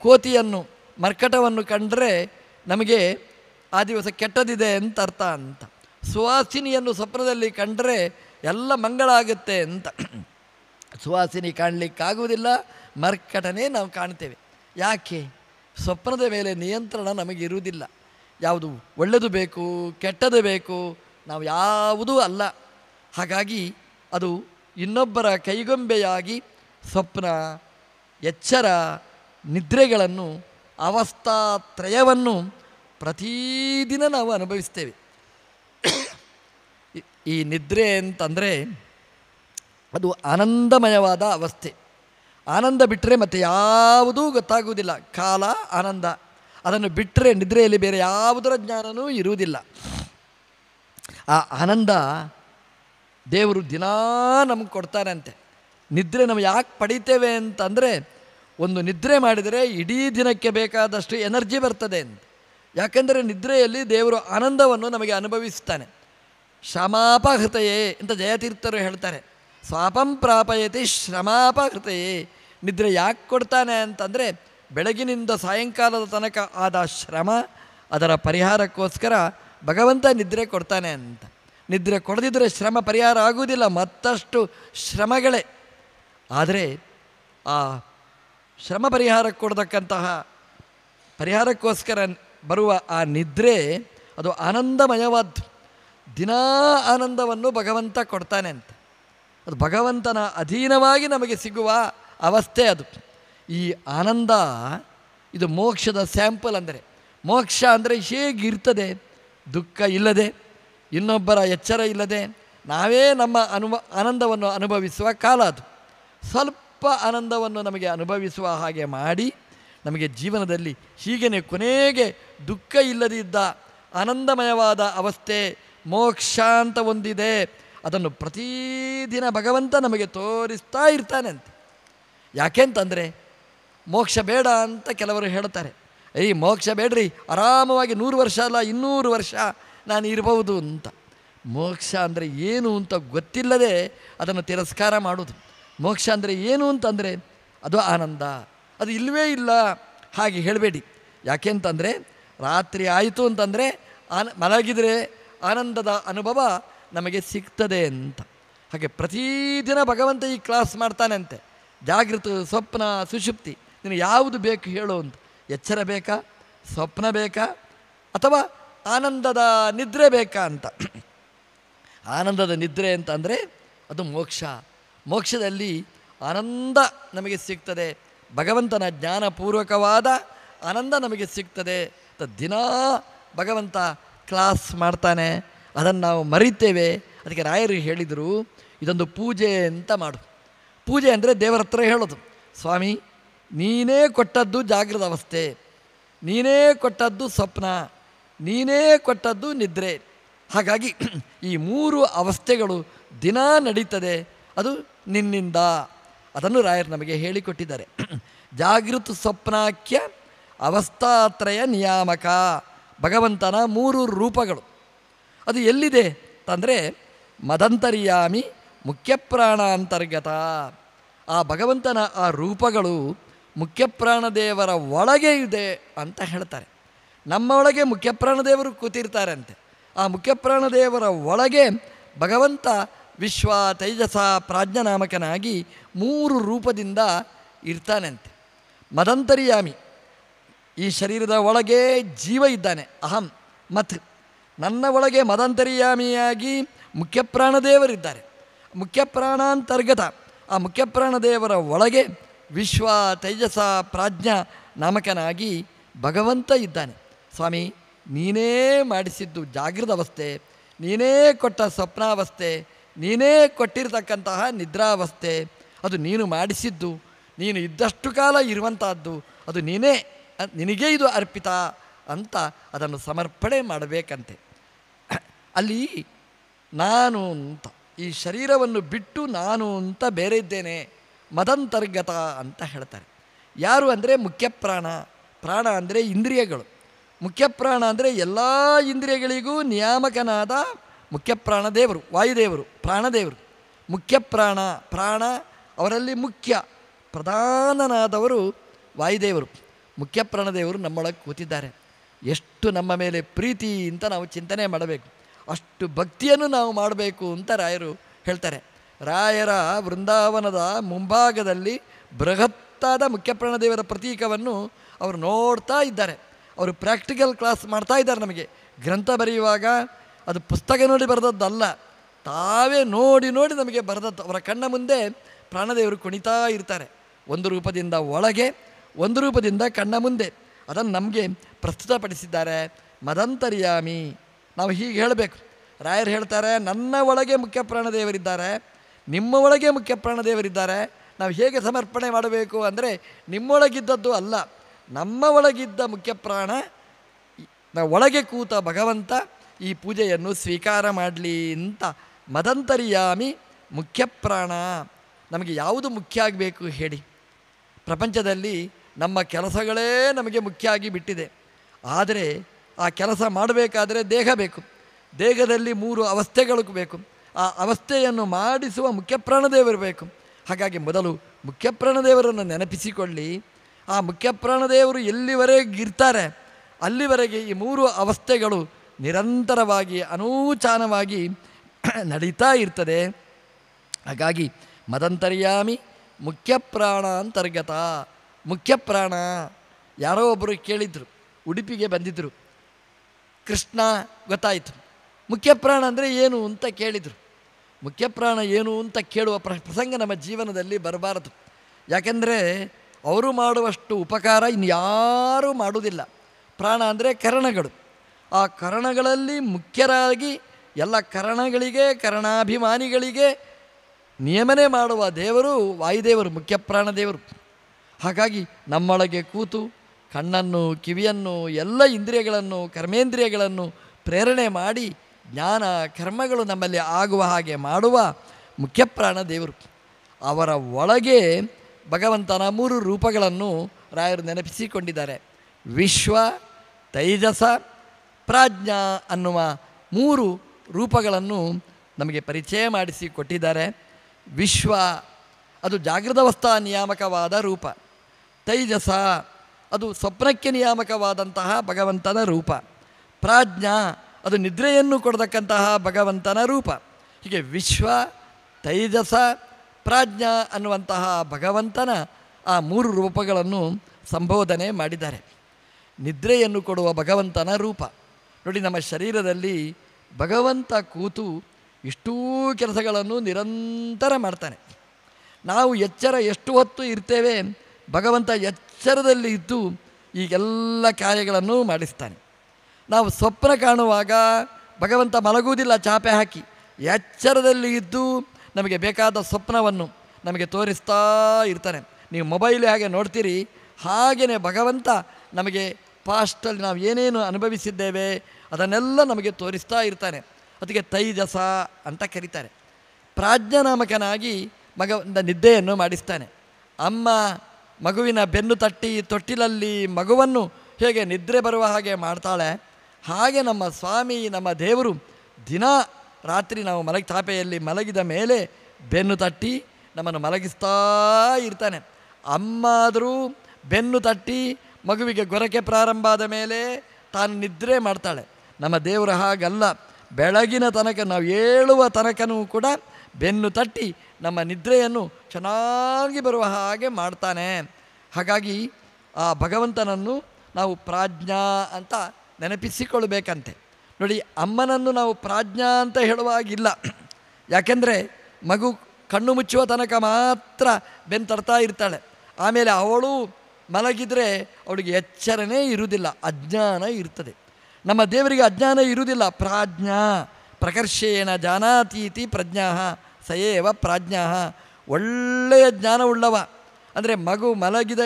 ಕೋತಿಯನ್ನು ಮರ್ಕಟವನ್ನು ಕಂಡರೆ ನಮಗೆ ಆ ದಿವಸ ಕೆಟ್ಟದಿದೆ ಅಂತ ಅರ್ಥ ಅಂತ ಸುವಾಸಿನಿಯನ್ನು ಸ್ವಪ್ನದಲ್ಲಿ ಕಂಡರೆ ಎಲ್ಲ ಮಂಗಳ ಆಗುತ್ತೆ ಅಂತ ಸುವಾಸಿನಿ ಕಾಣಲಿಕ್ಕಾಗುವುದಿಲ್ಲ ಮರ್ಕಟನೇ ನಾವು ಕಾಣ್ತೇವೆ ಯಾಕೆ ಸ್ವಪ್ನದ ಮೇಲೆ ನಿಯಂತ್ರಣ ನಮಗೆ ಯಾವುದು ಒಳ್ಳೆಯದು ಬೇಕು ಕೆಟ್ಟದ್ದು ಬೇಕು ನಾವು ಯಾವುದೂ ಅಲ್ಲ ಹಾಗಾಗಿ ಅದು ಇನ್ನೊಬ್ಬರ ಕೈಗೊಂಬೆಯಾಗಿ ಸ್ವಪ್ನ ಎಚ್ಚರ ನಿದ್ರೆಗಳನ್ನು ಅವಸ್ಥಾತ್ರಯವನ್ನು ಪ್ರತಿದಿನ ನಾವು ಅನುಭವಿಸ್ತೇವೆ ಈ ನಿದ್ರೆ ಅಂತಂದರೆ ಅದು ಆನಂದಮಯವಾದ ಅವಸ್ಥೆ ಆನಂದ ಬಿಟ್ಟರೆ ಮತ್ತೆ ಯಾವುದೂ ಗೊತ್ತಾಗುವುದಿಲ್ಲ ಕಾಲ ಆನಂದ ಅದನ್ನು ಬಿಟ್ಟರೆ ನಿದ್ರೆಯಲ್ಲಿ ಬೇರೆ ಯಾವುದರ ಜ್ಞಾನವೂ ಇರುವುದಿಲ್ಲ ಆ ಆನಂದ ದೇವರು ದಿನಾ ನಮಗೆ ಕೊಡ್ತಾರೆ ನಿದ್ರೆ ನಾವು ಯಾಕೆ ಪಡಿತೇವೆ ಅಂತಂದರೆ ಒಂದು ನಿದ್ರೆ ಮಾಡಿದರೆ ಇಡೀ ದಿನಕ್ಕೆ ಬೇಕಾದಷ್ಟು ಎನರ್ಜಿ ಬರ್ತದೆ ಅಂತ ಯಾಕೆಂದರೆ ನಿದ್ರೆಯಲ್ಲಿ ದೇವರು ಆನಂದವನ್ನು ನಮಗೆ ಅನುಭವಿಸ್ತಾನೆ ಶ್ರಮಾಪಹೃತೆಯೇ ಅಂತ ಜಯತೀರ್ಥರು ಹೇಳ್ತಾರೆ ಸ್ವಾಪಂ ಪ್ರಾಪಯತಿ ಶ್ರಮಾಪಹೃತೆಯೇ ನಿದ್ರೆ ಯಾಕೆ ಕೊಡ್ತಾನೆ ಅಂತಂದರೆ ಬೆಳಗಿನಿಂದ ಸಾಯಂಕಾಲದ ತನಕ ಆದ ಶ್ರಮ ಅದರ ಪರಿಹಾರಕ್ಕೋಸ್ಕರ ಭಗವಂತ ನಿದ್ರೆ ಕೊಡ್ತಾನೆ ಅಂತ ನಿದ್ರೆ ಕೊಡದಿದ್ದರೆ ಶ್ರಮ ಪರಿಹಾರ ಆಗುವುದಿಲ್ಲ ಮತ್ತಷ್ಟು ಶ್ರಮಗಳೇ ಆದರೆ ಆ ಶ್ರಮ ಪರಿಹಾರ ಕೊಡತಕ್ಕಂತಹ ಪರಿಹಾರಕ್ಕೋಸ್ಕರ ಬರುವ ಆ ನಿದ್ರೆ ಅದು ಆನಂದಮಯವಾದ್ದು ದಿನಾ ಆನಂದವನ್ನು ಭಗವಂತ ಕೊಡ್ತಾನೆ ಅಂತ ಅದು ಭಗವಂತನ ಅಧೀನವಾಗಿ ನಮಗೆ ಸಿಗುವ ಅವಸ್ಥೆ ಅದು ಈ ಆನಂದ ಇದು ಮೋಕ್ಷದ ಸ್ಯಾಂಪಲ್ ಅಂದರೆ ಮೋಕ್ಷ ಅಂದರೆ ಹೇಗಿರ್ತದೆ ದುಃಖ ಇಲ್ಲದೆ ಇನ್ನೊಬ್ಬರ ಎಚ್ಚರ ಇಲ್ಲದೆ ನಾವೇ ನಮ್ಮ ಅನುಭ ಆನಂದವನ್ನು ಅನುಭವಿಸುವ ಕಾಲ ಅದು ಸ್ವಲ್ಪ ಆನಂದವನ್ನು ನಮಗೆ ಅನುಭವಿಸುವ ಹಾಗೆ ಮಾಡಿ ನಮಗೆ ಜೀವನದಲ್ಲಿ ಹೀಗೇ ಕೊನೆಗೆ ದುಃಖ ಇಲ್ಲದಿದ್ದ ಆನಂದಮಯವಾದ ಅವಸ್ಥೆ ಮೋಕ್ಷ ಅಂತ ಒಂದಿದೆ ಅದನ್ನು ಪ್ರತಿದಿನ ಭಗವಂತ ನಮಗೆ ತೋರಿಸ್ತಾ ಇರ್ತಾನೆ ಅಂತ ಯಾಕೆಂತಂದರೆ ಮೋಕ್ಷ ಬೇಡ ಅಂತ ಕೆಲವರು ಹೇಳ್ತಾರೆ ಏಯ್ ಮೋಕ್ಷ ಬೇಡ್ರಿ ಆರಾಮವಾಗಿ ನೂರು ವರ್ಷ ಅಲ್ಲ ಇನ್ನೂರು ವರ್ಷ ನಾನು ಇರಬಹುದು ಅಂತ ಮೋಕ್ಷ ಅಂದರೆ ಏನು ಅಂತ ಗೊತ್ತಿಲ್ಲದೆ ಅದನ್ನು ತಿರಸ್ಕಾರ ಮಾಡೋದು ಮೋಕ್ಷ ಅಂದರೆ ಏನು ಅಂತಂದರೆ ಅದು ಆನಂದ ಅದು ಇಲ್ಲವೇ ಇಲ್ಲ ಹಾಗೆ ಹೇಳಬೇಡಿ ಯಾಕೆ ಅಂತಂದರೆ ರಾತ್ರಿ ಆಯಿತು ಅಂತಂದರೆ ಆನ ಮಲಗಿದರೆ ಆನಂದದ ಅನುಭವ ನಮಗೆ ಸಿಗ್ತದೆ ಅಂತ ಹಾಗೆ ಪ್ರತಿದಿನ ಭಗವಂತ ಈ ಕ್ಲಾಸ್ ಮಾಡ್ತಾನೆ ಅಂತೆ ಜಾಗೃತ ಸ್ವಪ್ನ ಸುಷುಪ್ತಿ ನಿನಗೆ ಯಾವುದು ಬೇಕು ಹೇಳು ಅಂತ ಎಚ್ಚರ ಬೇಕಾ ಸ್ವಪ್ನ ಬೇಕಾ ಅಥವಾ ಆನಂದದ ನಿದ್ರೆ ಬೇಕಾ ಅಂತ ಆನಂದದ ನಿದ್ರೆ ಅಂತ ಅಂದರೆ ಅದು ಮೋಕ್ಷ ಮೋಕ್ಷದಲ್ಲಿ ಆನಂದ ನಮಗೆ ಸಿಗ್ತದೆ ಭಗವಂತನ ಜ್ಞಾನಪೂರ್ವಕವಾದ ಆನಂದ ನಮಗೆ ಸಿಗ್ತದೆ ಅಂತ ದಿನ ಭಗವಂತ ಕ್ಲಾಸ್ ಮಾಡ್ತಾನೆ ಅದನ್ನು ನಾವು ಮರಿತೇವೆ ಅದಕ್ಕೆ ರಾಯರು ಹೇಳಿದರು ಇದೊಂದು ಪೂಜೆ ಅಂತ ಮಾಡು ಪೂಜೆ ಅಂದರೆ ದೇವರ ಹತ್ರ ಹೇಳೋದು ಸ್ವಾಮಿ ನೀನೇ ಕೊಟ್ಟದ್ದು ಜಾಗೃತ ಅವಸ್ಥೆ ನೀನೇ ಕೊಟ್ಟದ್ದು ಸ್ವಪ್ನ ನೀನೇ ಕೊಟ್ಟದ್ದು ನಿದ್ರೆ ಹಾಗಾಗಿ ಈ ಮೂರು ಅವಸ್ಥೆಗಳು ದಿನ ನಡೀತದೆ ಅದು ನಿನ್ನಿಂದ ಅದನ್ನು ರಾಯರು ನಮಗೆ ಹೇಳಿಕೊಟ್ಟಿದ್ದಾರೆ ಜಾಗೃತ ಸ್ವಪ್ನಾಖ್ಯ ಅವಸ್ಥಾತ್ರಯ ನಿಯಾಮಕ ಭಗವಂತನ ಮೂರು ರೂಪಗಳು ಅದು ಎಲ್ಲಿದೆ ಅಂತಂದರೆ ಮದಂತರಿಯಾಮಿ ಮುಖ್ಯ ಅಂತರ್ಗತ ಆ ಭಗವಂತನ ಆ ರೂಪಗಳು ಮುಖ್ಯಪ್ರಾಣದೇವರ ಒಳಗೆ ಇದೆ ಅಂತ ಹೇಳ್ತಾರೆ ನಮ್ಮ ಒಳಗೆ ದೇವರು ಕೂತಿರ್ತಾರಂತೆ ಆ ಮುಖ್ಯಪ್ರಾಣದೇವರ ಒಳಗೆ ಭಗವಂತ ವಿಶ್ವ ತೈಜಸ ಪ್ರಾಜ್ಞನಾಮಕನಾಗಿ ಮೂರು ರೂಪದಿಂದ ಇರ್ತಾನಂತೆ ಮದಂತರಿಯಾಮಿ ಈ ಶರೀರದ ಒಳಗೆ ಜೀವ ಇದ್ದಾನೆ ಅಹಂ ಮತ್ ನನ್ನ ಒಳಗೆ ಮದಂತರಿಯಾಮಿಯಾಗಿ ಮುಖ್ಯಪ್ರಾಣದೇವರಿದ್ದಾರೆ ಮುಖ್ಯಪ್ರಾಣಾಂತರ್ಗತ ಆ ಮುಖ್ಯಪ್ರಾಣದೇವರ ಒಳಗೆ ವಿಶ್ವ ತೇಜಸ ಪ್ರಾಜ್ಞ ನಾಮಕನಾಗಿ ಭಗವಂತ ಇದ್ದಾನೆ ಸ್ವಾಮಿ ನೀನೇ ಮಾಡಿಸಿದ್ದು ಜಾಗೃತ ಅವಸ್ಥೆ ನೀನೇ ಕೊಟ್ಟ ಸ್ವಪ್ನಾವಸ್ಥೆ ನೀನೇ ಕೊಟ್ಟಿರತಕ್ಕಂತಹ ನಿದ್ರಾವಸ್ಥೆ ಅದು ನೀನು ಮಾಡಿಸಿದ್ದು ನೀನು ಇದ್ದಷ್ಟು ಕಾಲ ಇರುವಂತಹದ್ದು ಅದು ನೀನೇ ನಿನಗೇ ಇದು ಅರ್ಪಿತ ಅಂತ ಅದನ್ನು ಸಮರ್ಪಣೆ ಮಾಡಬೇಕಂತೆ ಅಲ್ಲಿ ನಾನು ಅಂತ ಈ ಶರೀರವನ್ನು ಬಿಟ್ಟು ನಾನು ಅಂತ ಬೇರೆ ಇದ್ದೇನೆ ಮದಂತರ್ಗತ ಅಂತ ಹೇಳ್ತಾರೆ ಯಾರು ಅಂದರೆ ಮುಖ್ಯ ಪ್ರಾಣ ಪ್ರಾಣ ಅಂದರೆ ಇಂದ್ರಿಯಗಳು ಮುಖ್ಯ ಪ್ರಾಣ ಅಂದರೆ ಎಲ್ಲ ಇಂದ್ರಿಯಗಳಿಗೂ ನಿಯಾಮಕನಾದ ಮುಖ್ಯ ಪ್ರಾಣ ದೇವರು ವಾಯುದೇವರು ಪ್ರಾಣದೇವರು ಮುಖ್ಯ ಪ್ರಾಣ ಪ್ರಾಣ ಅವರಲ್ಲಿ ಮುಖ್ಯ ಪ್ರಧಾನನಾದವರು ವಾಯುದೇವರು ಮುಖ್ಯ ಪ್ರಾಣದೇವರು ನಮ್ಮೊಳಗೆ ಕೂತಿದ್ದಾರೆ ಎಷ್ಟು ನಮ್ಮ ಮೇಲೆ ಪ್ರೀತಿ ಅಂತ ನಾವು ಚಿಂತನೆ ಮಾಡಬೇಕು ಅಷ್ಟು ಭಕ್ತಿಯನ್ನು ನಾವು ಮಾಡಬೇಕು ಅಂತ ರಾಯರು ಹೇಳ್ತಾರೆ ರಾಯರ ವೃಂದಾವನದ ಮುಂಭಾಗದಲ್ಲಿ ಬೃಹತ್ತಾದ ಮುಖ್ಯಪ್ರಾಣದೇವರ ಪ್ರತೀಕವನ್ನು ಅವರು ನೋಡ್ತಾ ಇದ್ದಾರೆ ಅವರು ಪ್ರಾಕ್ಟಿಕಲ್ ಕ್ಲಾಸ್ ಮಾಡ್ತಾ ಇದ್ದಾರೆ ನಮಗೆ ಗ್ರಂಥ ಬರೆಯುವಾಗ ಅದು ಪುಸ್ತಕ ನೋಡಿ ಬರೆದದ್ದಲ್ಲ ತಾವೇ ನೋಡಿ ನೋಡಿ ನಮಗೆ ಬರೆದದ್ದು ಅವರ ಕಣ್ಣ ಮುಂದೆ ಪ್ರಾಣದೇವರು ಕುಣಿತಾ ಇರ್ತಾರೆ ಒಂದು ರೂಪದಿಂದ ಒಳಗೆ ಒಂದು ರೂಪದಿಂದ ಕಣ್ಣ ಮುಂದೆ ಅದನ್ನು ನಮಗೆ ಪ್ರಸ್ತುತಪಡಿಸಿದ್ದಾರೆ ಮದಂತರಿಯಾಮಿ ನಾವು ಹೀಗೆ ಹೇಳಬೇಕು ರಾಯರು ಹೇಳ್ತಾರೆ ನನ್ನ ಒಳಗೆ ಮುಖ್ಯ ಪ್ರಾಣದೇವರಿದ್ದಾರೆ ನಿಮ್ಮ ಒಳಗೆ ಮುಖ್ಯ ಪ್ರಾಣದೇವರಿದ್ದಾರೆ ನಾವು ಹೇಗೆ ಸಮರ್ಪಣೆ ಮಾಡಬೇಕು ಅಂದರೆ ನಿಮ್ಮೊಳಗಿದ್ದದ್ದು ಅಲ್ಲ ನಮ್ಮ ಒಳಗಿದ್ದ ಮುಖ್ಯ ಪ್ರಾಣ ಒಳಗೆ ಕೂತ ಭಗವಂತ ಈ ಪೂಜೆಯನ್ನು ಸ್ವೀಕಾರ ಮಾಡಲಿ ಅಂತ ಮದಂತರಿಯಾಮಿ ಮುಖ್ಯ ಪ್ರಾಣ ನಮಗೆ ಯಾವುದು ಮುಖ್ಯ ಆಗಬೇಕು ಹೇಳಿ ಪ್ರಪಂಚದಲ್ಲಿ ನಮ್ಮ ಕೆಲಸಗಳೇ ನಮಗೆ ಮುಖ್ಯ ಆಗಿ ಬಿಟ್ಟಿದೆ ಆದರೆ ಆ ಕೆಲಸ ಮಾಡಬೇಕಾದರೆ ದೇಹ ಬೇಕು ದೇಹದಲ್ಲಿ ಮೂರು ಅವಸ್ಥೆಗಳಿಗೂ ಬೇಕು ಆ ಅವಸ್ಥೆಯನ್ನು ಮಾಡಿಸುವ ಬೇಕು ಹಾಗಾಗಿ ಮೊದಲು ಮುಖ್ಯಪ್ರಾಣದೇವರನ್ನು ನೆನಪಿಸಿಕೊಳ್ಳಿ ಆ ಮುಖ್ಯಪ್ರಾಣದೇವರು ಎಲ್ಲಿವರೆಗೆ ಇರ್ತಾರೆ ಅಲ್ಲಿವರೆಗೆ ಈ ಮೂರು ಅವಸ್ಥೆಗಳು ನಿರಂತರವಾಗಿ ಅನೂಚಾನವಾಗಿ ನಡೀತಾ ಇರ್ತದೆ ಹಾಗಾಗಿ ಮದಂತರ್ಯಾಮಿ ಮುಖ್ಯಪ್ರಾಣ ಅಂತರ್ಗತ ಮುಖ್ಯಪ್ರಾಣ ಯಾರೋ ಒಬ್ಬರು ಕೇಳಿದರು ಉಡುಪಿಗೆ ಬಂದಿದ್ದರು ಕೃಷ್ಣ ಗೊತ್ತಾಯಿತು ಮುಖ್ಯಪ್ರಾಣ ಅಂದರೆ ಏನು ಅಂತ ಕೇಳಿದರು ಮುಖ್ಯಪ್ರಾಣ ಏನು ಅಂತ ಕೇಳುವ ಪ್ರಸಂಗ ನಮ್ಮ ಜೀವನದಲ್ಲಿ ಬರಬಾರದು ಯಾಕೆಂದರೆ ಅವರು ಮಾಡುವಷ್ಟು ಉಪಕಾರ ಇನ್ಯಾರೂ ಮಾಡುವುದಿಲ್ಲ ಪ್ರಾಣ ಅಂದರೆ ಕರಣಗಳು ಆ ಕರಣಗಳಲ್ಲಿ ಮುಖ್ಯರಾಗಿ ಎಲ್ಲ ಕರಣಗಳಿಗೆ ಕರಣಾಭಿಮಾನಿಗಳಿಗೆ ನಿಯಮನೆ ಮಾಡುವ ದೇವರು ವಾಯುದೇವರು ಮುಖ್ಯ ಪ್ರಾಣ ದೇವರು ಹಾಗಾಗಿ ನಮ್ಮೊಳಗೆ ಕೂತು ಕಣ್ಣನ್ನು ಕಿವಿಯನ್ನು ಎಲ್ಲ ಇಂದ್ರಿಯಗಳನ್ನು ಕರ್ಮೇಂದ್ರಿಯಗಳನ್ನು ಪ್ರೇರಣೆ ಮಾಡಿ ಜ್ಞಾನ ಕರ್ಮಗಳು ನಮ್ಮಲ್ಲಿ ಆಗುವ ಹಾಗೆ ಮಾಡುವ ಮುಖ್ಯಪ್ರಾಣ ದೇವರು ಅವರ ಒಳಗೆ ಭಗವಂತನ ಮೂರು ರೂಪಗಳನ್ನು ರಾಯರು ನೆನಪಿಸಿಕೊಂಡಿದ್ದಾರೆ ವಿಶ್ವ ತೈಜಸ ಪ್ರಾಜ್ಞಾ ಅನ್ನುವ ಮೂರು ರೂಪಗಳನ್ನು ನಮಗೆ ಪರಿಚಯ ಮಾಡಿಸಿ ಕೊಟ್ಟಿದ್ದಾರೆ ವಿಶ್ವ ಅದು ಜಾಗೃತವಸ್ಥಾ ನಿಯಾಮಕವಾದ ರೂಪ ತೈಜಸ ಅದು ಸ್ವಪ್ನಕ್ಕೆ ನಿಯಾಮಕವಾದಂತಹ ಭಗವಂತನ ರೂಪ ಪ್ರಾಜ್ಞಾ ಅದು ನಿದ್ರೆಯನ್ನು ಕೊಡತಕ್ಕಂತಹ ಭಗವಂತನ ರೂಪ ಹೀಗೆ ವಿಶ್ವ ತೈಜಸ ಪ್ರಾಜ್ಞ ಅನ್ನುವಂತಹ ಭಗವಂತನ ಆ ಮೂರು ರೂಪಗಳನ್ನು ಸಂಬೋಧನೆ ಮಾಡಿದ್ದಾರೆ ನಿದ್ರೆಯನ್ನು ಕೊಡುವ ಭಗವಂತನ ರೂಪ ನೋಡಿ ನಮ್ಮ ಶರೀರದಲ್ಲಿ ಭಗವಂತ ಕೂತು ಇಷ್ಟೂ ಕೆಲಸಗಳನ್ನು ನಿರಂತರ ಮಾಡ್ತಾನೆ ನಾವು ಎಚ್ಚರ ಎಷ್ಟು ಹೊತ್ತು ಇರ್ತೇವೆ ಭಗವಂತ ಎಚ್ಚರದಲ್ಲಿ ಇದ್ದು ಈಗೆಲ್ಲ ಕಾರ್ಯಗಳನ್ನು ಮಾಡಿಸ್ತಾನೆ ನಾವು ಸ್ವಪ್ನ ಕಾಣುವಾಗ ಭಗವಂತ ಮಲಗುವುದಿಲ್ಲ ಚಾಪೆ ಹಾಕಿ ಎಚ್ಚರದಲ್ಲಿ ಇದ್ದು ನಮಗೆ ಬೇಕಾದ ಸ್ವಪ್ನವನ್ನು ನಮಗೆ ತೋರಿಸ್ತಾ ಇರ್ತಾನೆ ನೀವು ಮೊಬೈಲ್ ಹಾಗೆ ನೋಡ್ತೀರಿ ಹಾಗೆಯೇ ಭಗವಂತ ನಮಗೆ ಪಾಸ್ಟಲ್ಲಿ ನಾವು ಏನೇನು ಅನುಭವಿಸಿದ್ದೇವೆ ಅದನ್ನೆಲ್ಲ ನಮಗೆ ತೋರಿಸ್ತಾ ಇರ್ತಾನೆ ಅದಕ್ಕೆ ತೈಜಸ ಅಂತ ಕರೀತಾರೆ ಪ್ರಾಜ್ಞಾನಾಮಕನಾಗಿ ಮಗವಿಂದ ನಿದ್ದೆಯನ್ನು ಮಾಡಿಸ್ತಾನೆ ಅಮ್ಮ ಮಗುವಿನ ಬೆನ್ನು ತಟ್ಟಿ ತೊಟ್ಟಿಲಲ್ಲಿ ಮಗುವನ್ನು ಹೇಗೆ ನಿದ್ರೆ ಬರುವ ಹಾಗೆ ಮಾಡ್ತಾಳೆ ಹಾಗೆ ನಮ್ಮ ಸ್ವಾಮಿ ನಮ್ಮ ದೇವರು ದಿನ ರಾತ್ರಿ ನಾವು ತಾಪೆಯಲ್ಲಿ ಮಲಗಿದ ಮೇಲೆ ಬೆನ್ನು ತಟ್ಟಿ ನಮ್ಮನ್ನು ಮಲಗಿಸ್ತಾ ಇರ್ತಾನೆ ಅಮ್ಮಾದರೂ ಬೆನ್ನು ತಟ್ಟಿ ಮಗುವಿಗೆ ಗೊರಕೆ ಪ್ರಾರಂಭ ಆದ ಮೇಲೆ ತಾನು ನಿದ್ರೆ ಮಾಡ್ತಾಳೆ ನಮ್ಮ ದೇವರು ಹಾಗಲ್ಲ ಬೆಳಗಿನ ತನಕ ನಾವು ಏಳುವ ತನಕನೂ ಕೂಡ ಬೆನ್ನು ತಟ್ಟಿ ನಮ್ಮ ನಿದ್ರೆಯನ್ನು ಚೆನ್ನಾಗಿ ಬರುವ ಹಾಗೆ ಮಾಡ್ತಾನೆ ಹಾಗಾಗಿ ಆ ಭಗವಂತನನ್ನು ನಾವು ಪ್ರಾಜ್ಞಾ ಅಂತ ನೆನಪಿಸಿಕೊಳ್ಳಬೇಕಂತೆ ನೋಡಿ ಅಮ್ಮನನ್ನು ನಾವು ಪ್ರಾಜ್ಞಾ ಅಂತ ಹೇಳುವಾಗಿಲ್ಲ ಯಾಕೆಂದರೆ ಮಗು ಕಣ್ಣು ಮುಚ್ಚುವ ತನಕ ಮಾತ್ರ ಬೆನ್ ತರ್ತಾ ಇರ್ತಾಳೆ ಆಮೇಲೆ ಅವಳು ಮಲಗಿದರೆ ಅವಳಿಗೆ ಎಚ್ಚರನೇ ಇರುವುದಿಲ್ಲ ಅಜ್ಞಾನ ಇರ್ತದೆ ನಮ್ಮ ದೇವರಿಗೆ ಅಜ್ಞಾನ ಇರುವುದಿಲ್ಲ ಪ್ರಾಜ್ಞಾ ಪ್ರಕರ್ಷೇಣ ಜಾನಾತೀತಿ ಪ್ರಜ್ಞಾ ಸಯೇವ ಪ್ರಾಜ್ಞಾ ಒಳ್ಳೆಯ ಜ್ಞಾನವುಳ್ಳವ ಅಂದರೆ ಮಗು ಮಲಗಿದ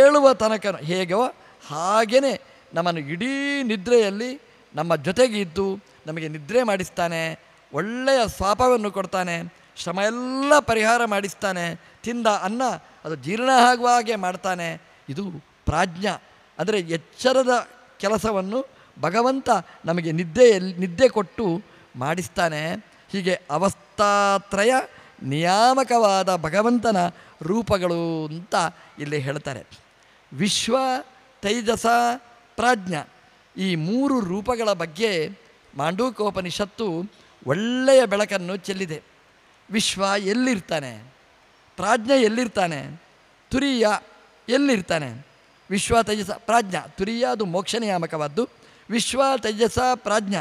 ಏಳುವ ತನಕ ಹೇಗೋ ಹಾಗೇ ನಮ್ಮನ್ನು ಇಡೀ ನಿದ್ರೆಯಲ್ಲಿ ನಮ್ಮ ಜೊತೆಗೆ ಇದ್ದು ನಮಗೆ ನಿದ್ರೆ ಮಾಡಿಸ್ತಾನೆ ಒಳ್ಳೆಯ ಸ್ವಾಪವನ್ನು ಕೊಡ್ತಾನೆ ಶ್ರಮ ಎಲ್ಲ ಪರಿಹಾರ ಮಾಡಿಸ್ತಾನೆ ತಿಂದ ಅನ್ನ ಅದು ಜೀರ್ಣ ಆಗುವ ಹಾಗೆ ಮಾಡ್ತಾನೆ ಇದು ಪ್ರಾಜ್ಞ ಅಂದರೆ ಎಚ್ಚರದ ಕೆಲಸವನ್ನು ಭಗವಂತ ನಮಗೆ ನಿದ್ದೆಯಲ್ಲಿ ನಿದ್ದೆ ಕೊಟ್ಟು ಮಾಡಿಸ್ತಾನೆ ಹೀಗೆ ಅವಸ್ಥಾತ್ರಯ ನಿಯಾಮಕವಾದ ಭಗವಂತನ ರೂಪಗಳು ಅಂತ ಇಲ್ಲಿ ಹೇಳ್ತಾರೆ ವಿಶ್ವ ತೈಜಸ ಪ್ರಾಜ್ಞ ಈ ಮೂರು ರೂಪಗಳ ಬಗ್ಗೆ ಮಾಂಡೂಕೋಪನಿಷತ್ತು ಒಳ್ಳೆಯ ಬೆಳಕನ್ನು ಚೆಲ್ಲಿದೆ ವಿಶ್ವ ಎಲ್ಲಿರ್ತಾನೆ ಪ್ರಾಜ್ಞ ಎಲ್ಲಿರ್ತಾನೆ ತುರಿಯ ಎಲ್ಲಿರ್ತಾನೆ ವಿಶ್ವ ತೇಜಸ ಪ್ರಾಜ್ಞ ತುರಿಯ ಅದು ಮೋಕ್ಷ ವಿಶ್ವ ತೇಜಸ ಪ್ರಾಜ್ಞ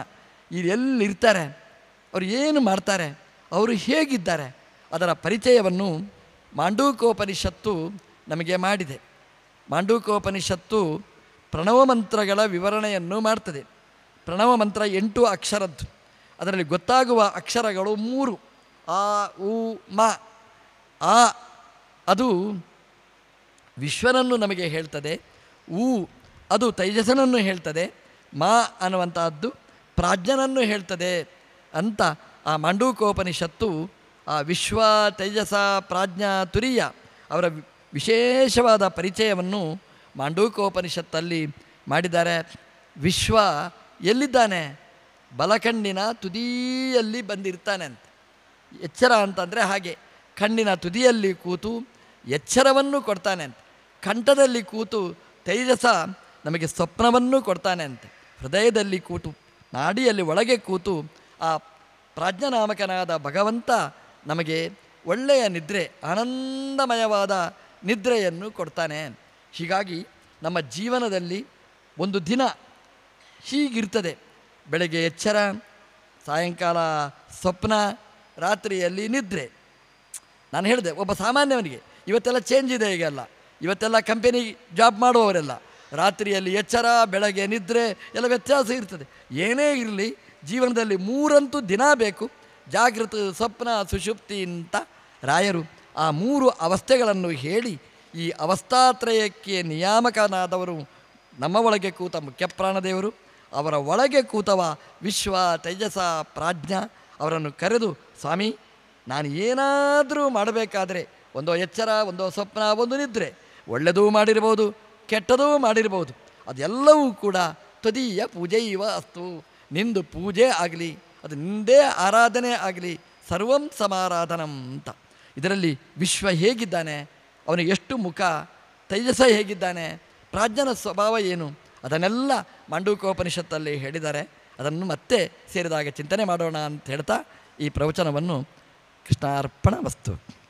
ಇದು ಎಲ್ಲಿರ್ತಾರೆ ಅವರು ಏನು ಮಾಡ್ತಾರೆ ಅವರು ಹೇಗಿದ್ದಾರೆ ಅದರ ಪರಿಚಯವನ್ನು ಮಾಂಡೂಕೋಪನಿಷತ್ತು ನಮಗೆ ಮಾಡಿದೆ ಮಾಂಡೂಕೋಪನಿಷತ್ತು ಪ್ರಣವ ಮಂತ್ರಗಳ ವಿವರಣೆಯನ್ನು ಮಾಡ್ತದೆ ಪ್ರಣವ ಮಂತ್ರ ಎಂಟು ಅಕ್ಷರದ್ದು ಅದರಲ್ಲಿ ಗೊತ್ತಾಗುವ ಅಕ್ಷರಗಳು ಮೂರು ಆ ಉ ಮ ಆ ಅದು ವಿಶ್ವನನ್ನು ನಮಗೆ ಹೇಳ್ತದೆ ಊ ಅದು ತೈಜಸನನ್ನು ಹೇಳ್ತದೆ ಮಾ ಅನ್ನುವಂತಹದ್ದು ಪ್ರಾಜ್ಞನನ್ನು ಹೇಳ್ತದೆ ಅಂತ ಆ ಮಾಂಡೂಕೋಪನಿಷತ್ತು ಆ ವಿಶ್ವ ತೈಜಸ ಪ್ರಾಜ್ಞಾ ತುರಿಯ ಅವರ ವಿಶೇಷವಾದ ಪರಿಚಯವನ್ನು ಮಾಂಡೂಕೋಪನಿಷತ್ತಲ್ಲಿ ಮಾಡಿದ್ದಾರೆ ವಿಶ್ವ ಎಲ್ಲಿದ್ದಾನೆ ಬಲಕಣ್ಣಿನ ತುದಿಯಲ್ಲಿ ಬಂದಿರ್ತಾನೆ ಅಂತ ಎಚ್ಚರ ಅಂತಂದರೆ ಹಾಗೆ ಕಣ್ಣಿನ ತುದಿಯಲ್ಲಿ ಕೂತು ಎಚ್ಚರವನ್ನು ಕೊಡ್ತಾನೆ ಅಂತ ಕಂಠದಲ್ಲಿ ಕೂತು ತೈಜಸ ನಮಗೆ ಸ್ವಪ್ನವನ್ನು ಕೊಡ್ತಾನೆ ಅಂತೆ ಹೃದಯದಲ್ಲಿ ಕೂತು ನಾಡಿಯಲ್ಲಿ ಒಳಗೆ ಕೂತು ಆ ಪ್ರಾಜ್ಞಾನಾಮಕನಾದ ಭಗವಂತ ನಮಗೆ ಒಳ್ಳೆಯ ನಿದ್ರೆ ಆನಂದಮಯವಾದ ನಿದ್ರೆಯನ್ನು ಕೊಡ್ತಾನೆ ಹೀಗಾಗಿ ನಮ್ಮ ಜೀವನದಲ್ಲಿ ಒಂದು ದಿನ ಹೀಗಿರ್ತದೆ ಬೆಳಗ್ಗೆ ಎಚ್ಚರ ಸಾಯಂಕಾಲ ಸ್ವಪ್ನ ರಾತ್ರಿಯಲ್ಲಿ ನಿದ್ರೆ ನಾನು ಹೇಳಿದೆ ಒಬ್ಬ ಸಾಮಾನ್ಯವನಿಗೆ ಇವತ್ತೆಲ್ಲ ಚೇಂಜ್ ಇದೆ ಈಗೆಲ್ಲ ಇವತ್ತೆಲ್ಲ ಕಂಪೆನಿ ಜಾಬ್ ಮಾಡುವವರೆಲ್ಲ ರಾತ್ರಿಯಲ್ಲಿ ಎಚ್ಚರ ಬೆಳಗ್ಗೆ ನಿದ್ರೆ ಎಲ್ಲ ವ್ಯತ್ಯಾಸ ಇರ್ತದೆ ಏನೇ ಇರಲಿ ಜೀವನದಲ್ಲಿ ಮೂರಂತೂ ದಿನ ಬೇಕು ಜಾಗೃತ ಸ್ವಪ್ನ ಸುಷುಪ್ತಿ ಅಂತ ರಾಯರು ಆ ಮೂರು ಅವಸ್ಥೆಗಳನ್ನು ಹೇಳಿ ಈ ಅವಸ್ಥಾತ್ರಯಕ್ಕೆ ನಿಯಾಮಕನಾದವರು ನಮ್ಮ ಒಳಗೆ ಕೂತ ಮುಖ್ಯಪ್ರಾಣದೇವರು ಅವರ ಒಳಗೆ ಕೂತವ ವಿಶ್ವ ತೇಜಸ ಪ್ರಾಜ್ಞ ಅವರನ್ನು ಕರೆದು ಸ್ವಾಮಿ ನಾನು ಏನಾದರೂ ಮಾಡಬೇಕಾದರೆ ಒಂದೋ ಎಚ್ಚರ ಒಂದೋ ಸ್ವಪ್ನ ಒಂದು ನಿದ್ರೆ ಒಳ್ಳೆಯದೂ ಮಾಡಿರ್ಬೋದು ಕೆಟ್ಟದೂ ಮಾಡಿರ್ಬೋದು ಅದೆಲ್ಲವೂ ಕೂಡ ತ್ವದೀಯ ಪೂಜೆ ಅಸ್ತು ನಿಂದು ಪೂಜೆ ಆಗಲಿ ಅದು ನಿಂದೇ ಆರಾಧನೆ ಆಗಲಿ ಸರ್ವಂ ಸಮಾರಾಧನಂ ಅಂತ ಇದರಲ್ಲಿ ವಿಶ್ವ ಹೇಗಿದ್ದಾನೆ ಅವನು ಎಷ್ಟು ಮುಖ ತೈಜಸ ಹೇಗಿದ್ದಾನೆ ಪ್ರಾಜ್ಞನ ಸ್ವಭಾವ ಏನು ಅದನ್ನೆಲ್ಲ ಮಾಂಡೂಕೋಪನಿಷತ್ತಲ್ಲಿ ಹೇಳಿದ್ದಾರೆ ಅದನ್ನು ಮತ್ತೆ ಸೇರಿದಾಗ ಚಿಂತನೆ ಮಾಡೋಣ ಅಂತ ಹೇಳ್ತಾ ಈ ಪ್ರವಚನವನ್ನು ಕೃಷ್ಣಾರ್ಪಣ ವಸ್ತು